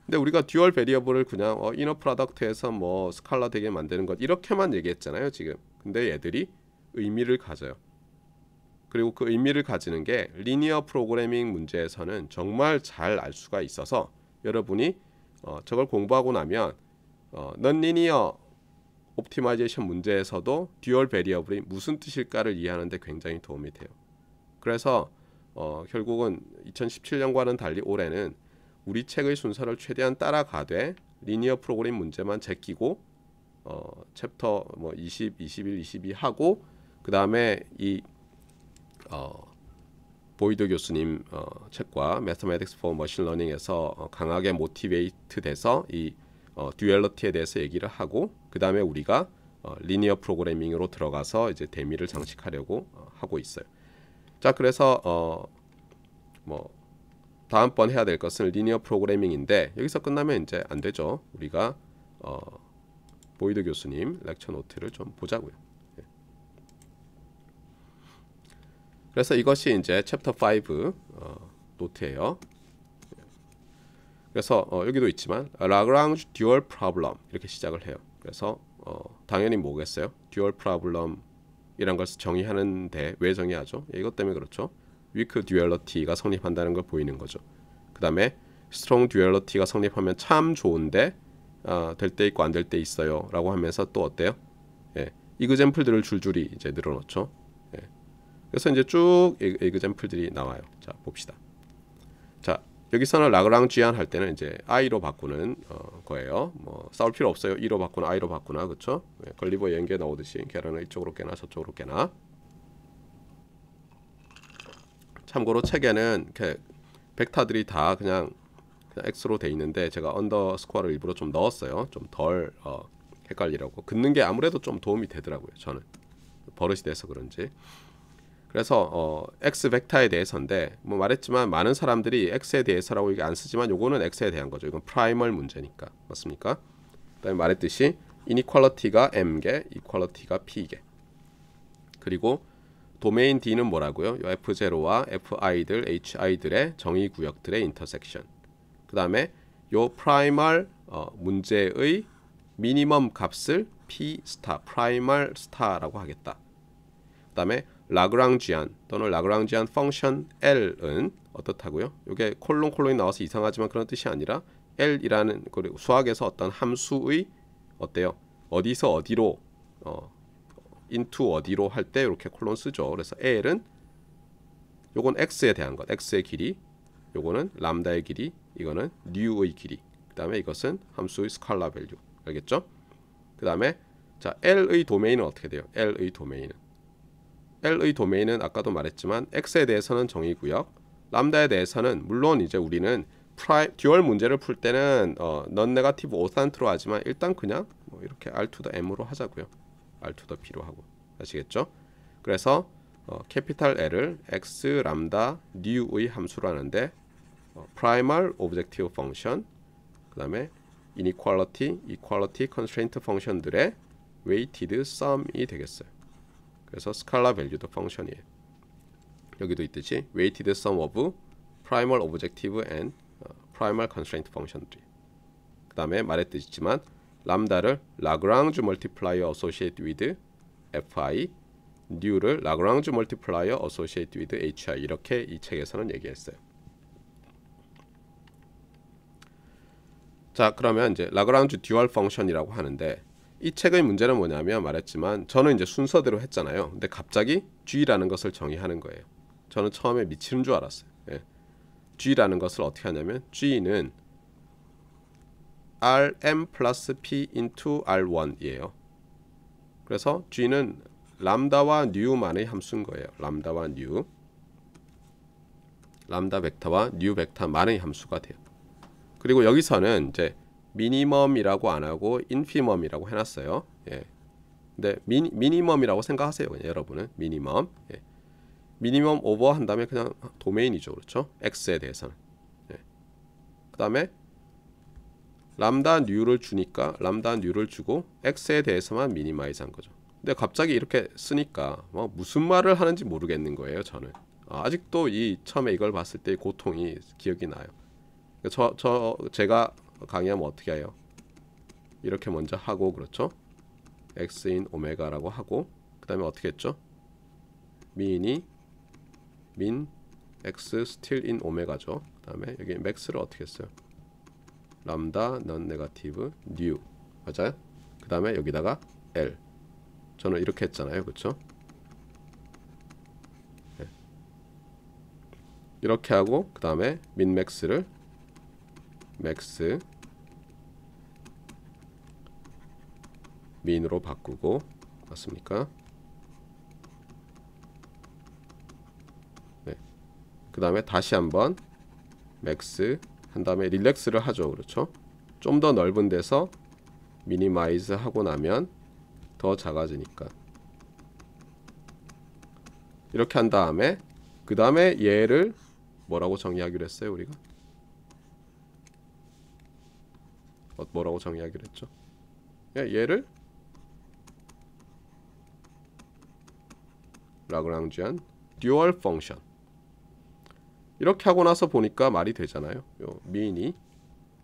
근데 우리가 듀얼 베리어블을 그냥 어, 이너 프로덕트에서 뭐 스칼라 되게 만드는 것 이렇게만 얘기했잖아요 지금 근데 얘들이 의미를 가져요 그리고 그 의미를 가지는 게 리니어 프로그래밍 문제에서는 정말 잘 알 수가 있어서 여러분이 어, 저걸 공부하고 나면 어, 넌리니어 옵티마이제이션 문제에서도 듀얼 베리어블이 무슨 뜻일까를 이해하는 데 굉장히 도움이 돼요. 그래서 어, 결국은 2017년과는 달리 올해는 우리 책의 순서를 최대한 따라가되 리니어 프로그램 문제만 제끼고 어, 챕터 뭐 20, 21, 22 하고 그 다음에 이 어, 보이드 교수님 어, 책과 m a t h e m a 머신 러닝에서 어, 강하게 모티베이트 돼서 이 어, 듀얼러티에 대해서 얘기를 하고 그 다음에 우리가 어, 리니어 프로그래밍으로 들어가서 이제 대미를 장식하려고 어, 하고 있어요. 자 그래서 어, 뭐 다음번 해야 될 것은 리니어 프로그래밍인데 여기서 끝나면 이제 안 되죠. 우리가 어, 보이드 교수님 렉처 노트를 좀 보자고요. 예. 그래서 이것이 이제 챕터 5 어, 노트예요. 예. 그래서 어, 여기도 있지만 라그랑주 듀얼 프로블럼 이렇게 시작을 해요. 그래서 어, 당연히 뭐겠어요? 듀얼 프로블럼이런 것을 정의하는데 왜 정의하죠? 예, 이것 때문에 그렇죠. 위크 듀얼러티가 성립한다는 걸 보이는 거죠. 그 다음에 스트롱 듀얼러티가 성립하면 참 좋은데 아, 될 때 있고 안 될 때 있어요 라고 하면서 또 어때요? 예, 이그젠플들을 줄줄이 이제 늘어놓죠. 예, 그래서 이제 쭉 이그젠플들이 나와요. 자 봅시다. 자 여기서는 라그랑쥐안 할 때는 이제 i로 바꾸는 어, 거예요. 뭐 싸울 필요 없어요. 1로 바꾸나 i로 바꾸나 그렇죠? 예, 걸리버 연계 나오듯이 계란을 이쪽으로 깨나 저쪽으로 깨나 참고로 책에는 벡터들이 다 그냥, 그냥 x로 돼 있는데 제가 언더스코어를 일부러 좀 넣었어요. 좀덜 어, 헷갈리라고. 긋는 게 아무래도 좀 도움이 되더라고요. 저는 버릇이 돼서 그런지. 그래서 어, x 벡터에 대해서인데 뭐 말했지만 많은 사람들이 x에 대해서라고 이게 안 쓰지만 요거는 x에 대한 거죠. 이건 프라이멀 문제니까 맞습니까? 그다음에 말했듯이 이니퀄러티가 m개, 이퀄러티가 p개. 그리고 도메인 D는 뭐라고요? F0와 Fi들, Hi들의 정의 구역들의 인터섹션. 그 다음에 요 프라이멀 어, 문제의 미니멈 값을 P 스타, 프라이멀 스타라고 하겠다. 그 다음에 라그랑지안 또는 라그랑지안 펑션 L은 어떻다고요? 이게 콜론 콜론이 나와서 이상하지만 그런 뜻이 아니라 L이라는 그리고 수학에서 어떤 함수의 어때요? 어디서 어디로 어, into 어디로 할 때 이렇게 콜론 쓰죠. 그래서 l은 요건 x에 대한 것, x의 길이, 요거는 람다의 길이, 이거는 new의 길이. 그다음에 이것은 함수의 스칼라 밸류. 알겠죠? 그다음에 자, l의 도메인은 어떻게 돼요? l의 도메인은 l의 도메인은 아까도 말했지만 x에 대해서는 정의 구역, 람다에 대해서는 물론 이제 우리는 프라이 듀얼 문제를 풀 때는 어, 넌 네가티브 오산트로 하지만 일단 그냥 뭐 이렇게 r to the m으로 하자고요. 알투더 P로 하고 아시겠죠? 그래서 어, 캐피탈 L을 x 람다 뉴의 함수로 하는데 어, primal objective function 그 다음에 inequality, equality constraint function들의 weighted sum이 되겠어요. 그래서 스칼라 밸류도 펑션이에요. 여기도 있듯이 weighted sum of primal objective and primal constraint function들이 그 다음에 말했듯이지만 람다를 라그랑즈 멀티플라이어 어소시에이트 위드 fi 뉴를 라그랑즈 멀티플라이어 어소시에이트 위드 hi 이렇게 이 책에서는 얘기했어요. 자 그러면 이제 라그랑즈 듀얼 펑션이라고 하는데 이 책의 문제는 뭐냐면 말했지만 저는 이제 순서대로 했잖아요. 근데 갑자기 g라는 것을 정의하는 거예요. 저는 처음에 미치는 줄 알았어요. 예. g라는 것을 어떻게 하냐면 g는 rm 플러스 p into r1이에요. 그래서 g는 람다와 뉴만의 함수인 거예요. 람다와 뉴. 람다 벡터와 뉴 벡터만의 함수가 돼요. 그리고 여기서는 이제 미니멈이라고 안 하고 인피멈이라고 해놨어요. 예. 근데 미니, 미니멈이라고 생각하세요. 여러분은 미니멈. 예. 미니멈 오버 한 다음에 그냥 도메인이죠. 그렇죠? x에 대해서는. 예. 그 다음에 람다 뉴를 주니까 람다 뉴를 주고 x에 대해서만 미니마이즈 한 거죠. 근데 갑자기 이렇게 쓰니까 뭐 무슨 말을 하는지 모르겠는 거예요, 저는. 아, 직도이 처음에 이걸 봤을 때 고통이 기억이 나요. 저, 저 제가 강의하면 어떻게 해요? 이렇게 먼저 하고 그렇죠? x인 오메가라고 하고 그다음에 어떻게 했죠? 미니 민 x 스틸인 오메가죠. 그다음에 여기 맥스를 어떻게 했어요? 람다 넌 네가티브 new 맞아요? 그 다음에 여기다가 L 저는 이렇게 했잖아요 그쵸? 네. 이렇게 하고 그 다음에 민맥스를 맥스 민으로 바꾸고 맞습니까? 네. 그 다음에 다시 한번 맥스 그 다음에 릴렉스를 하죠 그렇죠 좀 더 넓은 데서 미니마이즈 하고 나면 더 작아지니까 이렇게 한 다음에 그 다음에 얘를 뭐라고 정의하기로 했어요 우리가 어, 뭐라고 정의하기로 했죠 예, 얘를 라그랑지안 듀얼 펑션 이렇게 하고 나서 보니까 말이 되잖아요. 요 미인이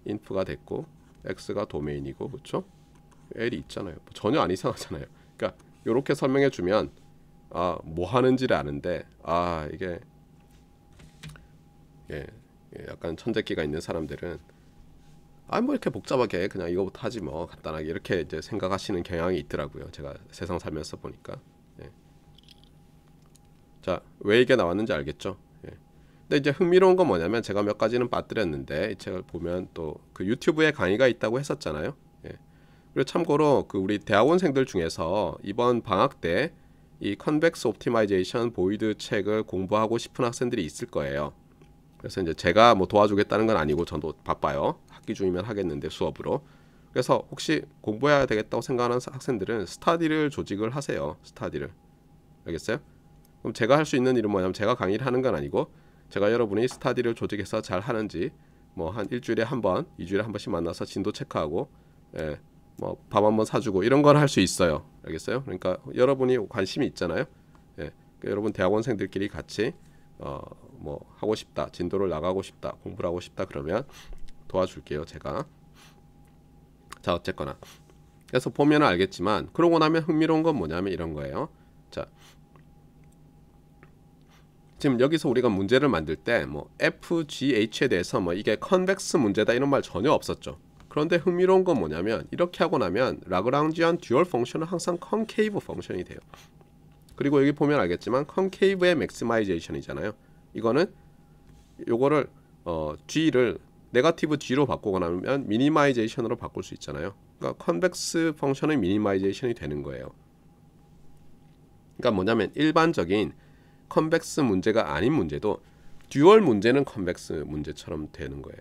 인프가 됐고 x가 도메인이고 그렇죠? l이 있잖아요. 뭐 전혀 안 이상하잖아요. 그러니까 이렇게 설명해 주면 아 뭐 하는지를 아는데 아 이게 예, 예 약간 천재끼가 있는 사람들은 아뭐 이렇게 복잡하게 그냥 이거부터 하지 뭐 간단하게 이렇게 이제 생각하시는 경향이 있더라고요. 제가 세상 살면서 보니까. 예. 자, 왜 이게 나왔는지 알겠죠? 근데 이제 흥미로운 건 뭐냐면 제가 몇 가지는 빠뜨렸는데 이 책을 보면 또 그 유튜브에 강의가 있다고 했었잖아요. 예. 그리고 참고로 그 우리 대학원생들 중에서 이번 방학 때 이 컨벡스 옵티마이제이션 보이드 책을 공부하고 싶은 학생들이 있을 거예요. 그래서 이제 제가 뭐 도와주겠다는 건 아니고 저도 바빠요. 학기 중이면 하겠는데 수업으로. 그래서 혹시 공부해야 되겠다고 생각하는 학생들은 스타디를 조직을 하세요. 스타디를. 알겠어요? 그럼 제가 할 수 있는 일은 뭐냐면 제가 강의를 하는 건 아니고 제가 여러분이 스타디를 조직해서 잘 하는지 뭐 한 일주일에 한 번, 이주일에 한 번씩 만나서 진도 체크하고 예, 뭐밥한번 사주고 이런 걸 할 수 있어요. 알겠어요? 그러니까 여러분이 관심이 있잖아요. 예, 그러니까 여러분 대학원생들끼리 같이 어, 뭐 하고 싶다, 진도를 나가고 싶다, 공부를 하고 싶다 그러면 도와줄게요. 제가 자 어쨌거나 그래서 보면 알겠지만 그러고 나면 흥미로운 건 뭐냐면 이런 거예요. 지금 여기서 우리가 문제를 만들 때뭐 FGH에 대해서 뭐 이게 컨벡스 문제다 이런 말 전혀 없었죠. 그런데 흥미로운 건 뭐냐면 이렇게 하고 나면 라그랑지안 듀얼 펑션은 항상 컨케이브 펑션이 돼요. 그리고 여기 보면 알겠지만 컨케이브의 맥스마이제이션이잖아요. 이거는 요거를 어, G를 네거티브 G로 바꾸고 나면 미니마이제이션으로 바꿀 수 있잖아요. 그러니까 컨벡스 펑션의 미니마이제이션이 되는 거예요. 그러니까 뭐냐면 일반적인 컨벡스 문제가 아닌 문제도 듀얼 문제는 컨벡스 문제처럼 되는 거예요.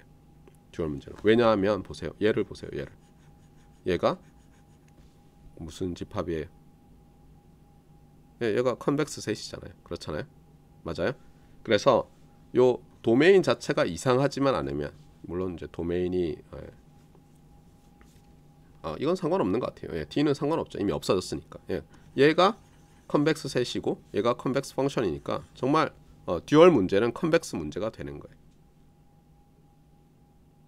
듀얼 문제는 왜냐하면 보세요. 얘를 보세요. 얘를 얘가 무슨 집합이에요? 예, 얘가 컨벡스 셋이잖아요. 그렇잖아요. 맞아요? 그래서 요 도메인 자체가 이상하지만 않으면 물론 이제 도메인이 예. 아, 이건 상관없는 것 같아요. 예, D는 상관없죠. 이미 없어졌으니까. 예. 얘가 컨벡스 셋이고 얘가 컨벡스 펑션이니까 정말 어, 듀얼 문제는 컨벡스 문제가 되는 거예요.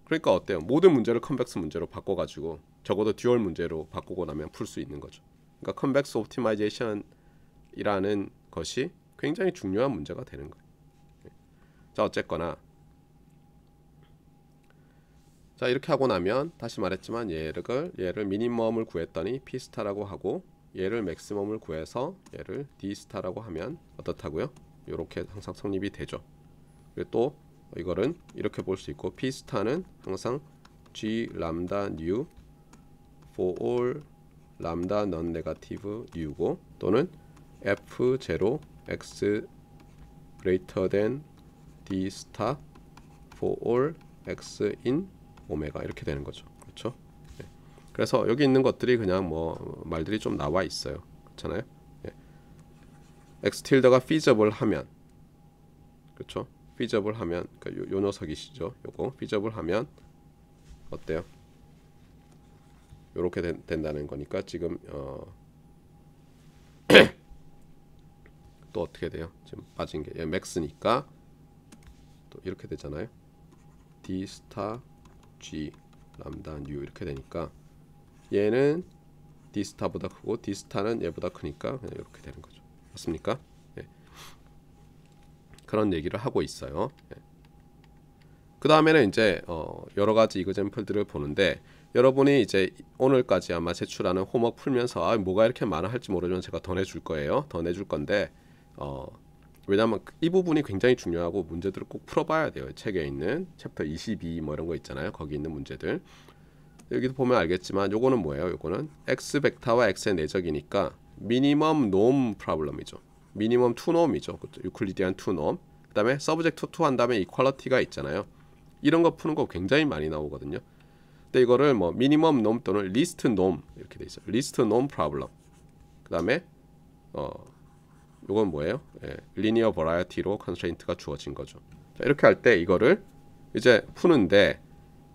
그러니까 어때요? 모든 문제를 컨벡스 문제로 바꿔가지고 적어도 듀얼 문제로 바꾸고 나면 풀 수 있는 거죠. 그러니까 컨벡스 옵티마이제이션이라는 것이 굉장히 중요한 문제가 되는 거예요. 자 어쨌거나 자 이렇게 하고 나면 다시 말했지만 얘를 얘를 미니멈을 구했더니 피스타라고 하고 얘를 맥스멈을 구해서 얘를 d 스타라고 하면 어떻다고요? 이렇게 항상 성립이 되죠. 그리고 또 이거는 이렇게 볼 수 있고 p 스타는 항상 g 람다 n for all 람다 non negative u고 또는 f 0 x greater than d 스타 for all x in 오메가 이렇게 되는 거죠. 그렇죠? 그래서 여기 있는 것들이 그냥 뭐 말들이 좀 나와 있어요. 그렇잖아요. 예. 스 틸더가 피저블 하면 그렇죠? 피저블 하면 그러니까 요, 녀석이시죠. 요거 피저블 하면 어때요? 요렇게 된, 다는 거니까 지금 어 또 [CLEARS THROAT] 어떻게 돼요? 지금 빠진 게 예, 맥스니까 또 이렇게 되잖아요. d 스타 g 람다 뉴 이렇게 되니까 얘는 디스타보다 크고 디스타는 얘보다 크니까 이렇게 되는 거죠. 맞습니까? 네. 그런 얘기를 하고 있어요. 네. 그 다음에는 이제 어 여러 가지 이그젠플들을 보는데 여러분이 이제 오늘까지 아마 제출하는 홈워 풀면서 아, 뭐가 이렇게 많아 할지 모르지만 제가 더 내줄 거예요. 더 내줄 건데 어 왜냐하면 그 이 부분이 굉장히 중요하고 문제들을 꼭 풀어봐야 돼요. 책에 있는 챕터 22 뭐 이런 거 있잖아요. 거기 있는 문제들 여기도 보면 알겠지만 요거는 뭐예요? 요거는 x 벡터와 x의 내적이니까 미니멈 놈프라블럼이죠 미니멈 투 놈이죠. 유클리디안 투 놈. 그다음에 서브젝트 투한 다음에 이퀄러티가 있잖아요. 이런 거 푸는 거 굉장히 많이 나오거든요. 근데 이거를 뭐 미니멈 놈 또는 리스트 놈 이렇게 돼 있어요. 리스트 놈프라블럼 그다음에 어 요건 뭐예요? 예, 리니어 버라이어티로 컨스트레인트가 주어진 거죠. 자, 이렇게 할 때 이거를 이제 푸는데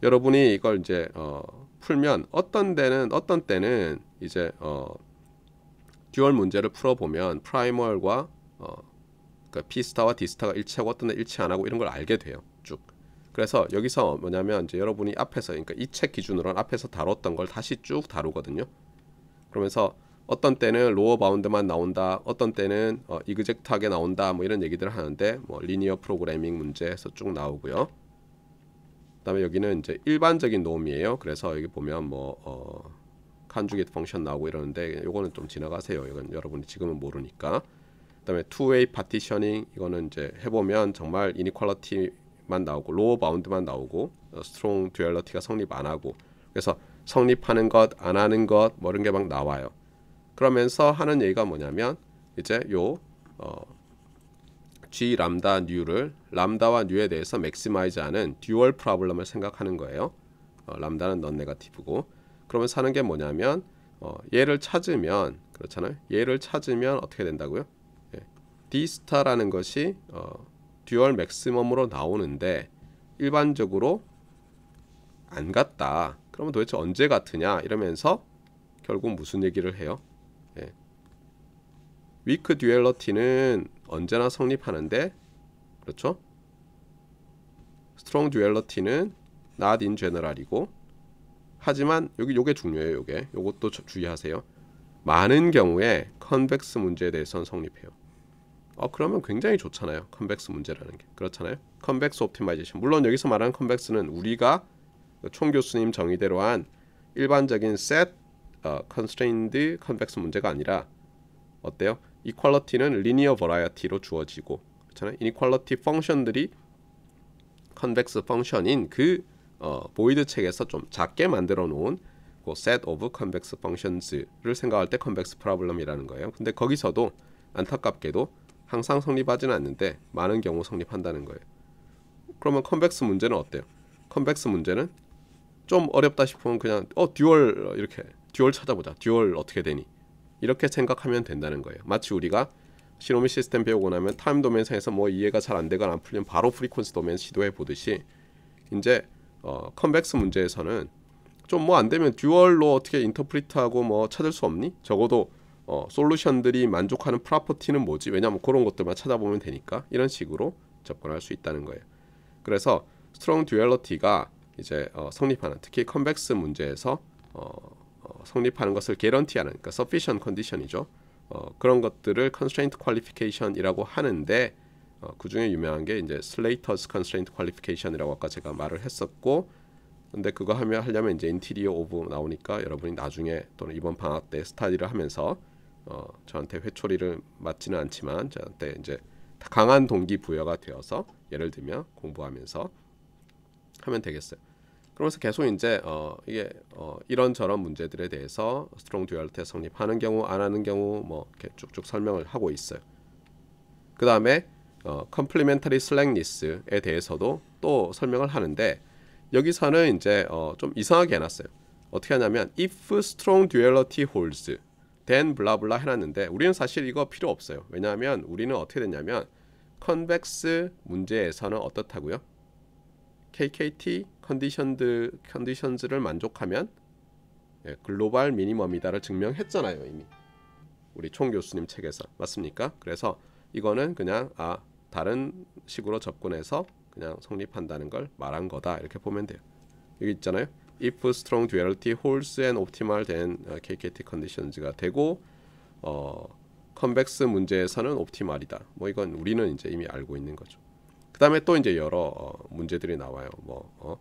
여러분이 이걸 이제 어 풀면 어떤 데는 어떤 때는 이제 어 듀얼 문제를 풀어보면 프라이멀과 어 그러니까 P스타와 디스타가 일치하고 어떤 데 일치 안 하고 이런 걸 알게 돼요. 쭉. 그래서 여기서 뭐냐면 이제 여러분이 앞에서 그러니까 이 책 기준으로는 앞에서 다뤘던 걸 다시 쭉 다루거든요. 그러면서 어떤 때는 로어 바운드만 나온다. 어떤 때는 어, 이그젝트하게 나온다. 뭐 이런 얘기들을 하는데 뭐 리니어 프로그래밍 문제에서 쭉 나오고요. 그다음에 여기는 이제 일반적인 놈이에요. 그래서 여기 보면 뭐 어, c o n 펑션 나오고 이러는데 요거는 좀 지나가세요. 이건 여러분이 지금은 모르니까. 그다음에 투웨이 파티셔닝 이거는 이제 해보면 정말 이니퀄러티만 나오고 로우 w 운드만 나오고 스트롱 어, 듀얼러티가 성립 안 하고 그래서 성립하는 것, 안 하는 것, 뭐 이런 게 막 나와요. 그러면서 하는 얘기가 뭐냐면 이제 요 어, G 람다 뉴를 람다와 뉴에 대해서 맥시마이즈하는 듀얼 프로블럼을 생각하는 거예요. 어, 람다는 넌 네가티브고 그러면 사는 게 뭐냐면 어, 얘를 찾으면 그렇잖아요. 얘를 찾으면 어떻게 된다고요? 예. D 스타라는 것이 어, 듀얼 맥시멈으로 나오는데 일반적으로 안갔다 그러면 도대체 언제 같으냐 이러면서 결국 무슨 얘기를 해요? 예. 위크 듀얼러티는 언제나 성립하는데 그렇죠? 스트롱 듀얼러티는 not in general이고 하지만 여기 요게 중요해요. 요게 요것도 주의하세요. 많은 경우에 컨벡스 문제에 대해서는 성립해요. 어 그러면 굉장히 좋잖아요. 컨벡스 문제라는 게 그렇잖아요. 컨벡스 옵티마이제이션 물론 여기서 말하는 컨벡스는 우리가 총 교수님 정의대로 한 일반적인 set c o n s t 컨스트레인드 컨벡스 문제가 아니라 어때요? 이퀄러티는 리니어 버라이어티로 주어지고 그렇잖아요. 이퀄러티 펑션들이 컨벡스 펑션인 그 어, 보이드 책에서 좀 작게 만들어 놓은 그 set of convex functions를 생각할 때 convex problem이라는 거예요. 근데 거기서도 안타깝게도 항상 성립하지는 않는데 많은 경우 성립한다는 거예요. 그러면 convex 문제는 어때요? convex 문제는 좀 어렵다 싶으면 그냥 어 듀얼 이렇게 듀얼 찾아보자. 듀얼 어떻게 되니? 이렇게 생각하면 된다는 거예요. 마치 우리가 시노미 시스템 배우고 나면 타임 도면상에서 뭐 이해가 잘 안 되거나 안 풀리면 바로 프리퀀스 도면 시도해 보듯이 이제 어, 컨벡스 문제에서는 좀 뭐 안 되면 듀얼로 어떻게 인터프리트하고 뭐 찾을 수 없니? 적어도 어, 솔루션들이 만족하는 프로퍼티는 뭐지? 왜냐하면 그런 것들만 찾아보면 되니까 이런 식으로 접근할 수 있다는 거예요. 그래서 스트롱 듀얼러티가 이제 어, 성립하는 특히 컨벡스 문제에서 어, 성립하는 것을 개런티하는 그러니까 sufficient condition이죠. 어, 그런 것들을 constraint qualification이라고 하는데 어, 그 중에 유명한 게 이제 Slater's constraint qualification이라고 아까 제가 말을 했었고 근데 그거 하면 하려면 이제 인테리어 오브 나오니까 여러분이 나중에 또는 이번 방학 때 스타디를 하면서 어, 저한테 회초리를 맞지는 않지만 저한테 이제 강한 동기 부여가 되어서 예를 들면 공부하면서 하면 되겠어요. 그러면서 계속 이제 어 이게 어 이런 저런 문제들에 대해서 스트롱 듀얼 테스 성립하는 경우 안 하는 경우 뭐 이렇게 쭉쭉 설명을 하고 있어요. 그 다음에 어 컴플리멘터리 슬랙니스에 대해서도 또 설명을 하는데 여기서는 이제 어좀 이상하게 해놨어요. 어떻게 하냐면 if strong duality holds then 블라블라 해놨는데 우리는 사실 이거 필요 없어요. 왜냐하면 우리는 어떻게 됐냐면 컨벡스 문제에서는 어떻다고요? KKT 컨디션드 컨디션즈를 만족하면 예, 글로벌 미니멈이다를 증명했잖아요 이미 우리 총 교수님 책에서 맞습니까? 그래서 이거는 그냥 아 다른 식으로 접근해서 그냥 성립한다는 걸 말한 거다 이렇게 보면 돼요. 여기 있잖아요. if strong duality holds and optimal then 어, KKT conditions가 되고 어 컨벡스 문제에서는 옵티말이다. 뭐 이건 우리는 이제 이미 알고 있는 거죠. 그다음에 또 이제 여러 어, 문제들이 나와요. 뭐 어,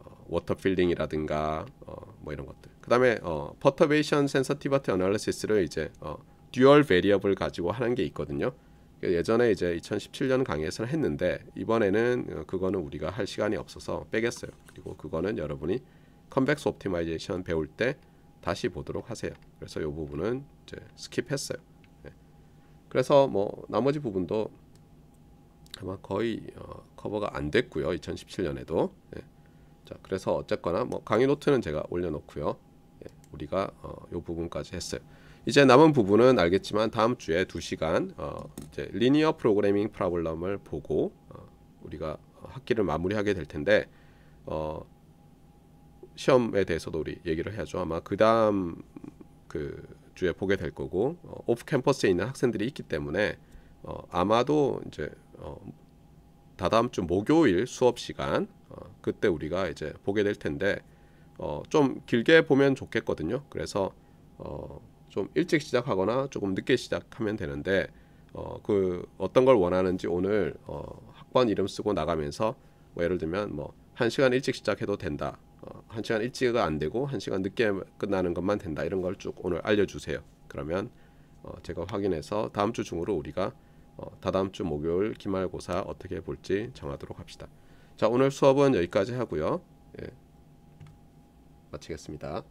어, 워터 필링이라든가 어, 뭐 이런 것들. 그다음에 어, perturbation s e n 를 이제 어, 듀얼 베리어블 가지고 하는 게 있거든요. 그 예전에 이제 2017년 강의에서 는 했는데 이번에는 어, 그거는 우리가 할 시간이 없어서 빼겠어요. 그리고 그거는 여러분이 컨벡스 옵티마이제이션 배울 때 다시 보도록 하세요. 그래서 이 부분은 이제 스킵했어요. 네. 그래서 뭐 나머지 부분도 아마 거의 어, 커버가 안 됐고요. 2017년에도. 예. 자, 그래서 어쨌거나 뭐 강의 노트는 제가 올려놓고요. 예, 우리가 어, 부분까지 했어요. 이제 남은 부분은 알겠지만 다음 주에 두시간 어, 이제 리니어 프로그래밍 프로블럼을 보고 어, 우리가 학기를 마무리하게 될 텐데 어, 시험에 대해서도 우리 얘기를 해야죠. 아마 그 다음 그 주에 보게 될 거고 어, 오프 캠퍼스에 있는 학생들이 있기 때문에 어, 아마도 이제 어, 다다음 주 목요일 수업 시간 어, 그때 우리가 이제 보게 될 텐데 어, 좀 길게 보면 좋겠거든요. 그래서 어, 좀 일찍 시작하거나 조금 늦게 시작하면 되는데 어, 그 어떤 걸 원하는지 오늘 어, 학번 이름 쓰고 나가면서 뭐 예를 들면 뭐 한 시간 일찍 시작해도 된다. 어, 한 시간 일찍가 안 되고 한 시간 늦게 끝나는 것만 된다 이런 걸 쭉 오늘 알려주세요. 그러면 어, 제가 확인해서 다음 주 중으로 우리가 어, 다다음 주 목요일 기말고사 어떻게 볼지 정하도록 합시다. 자 오늘 수업은 여기까지 하고요. 예, 마치겠습니다.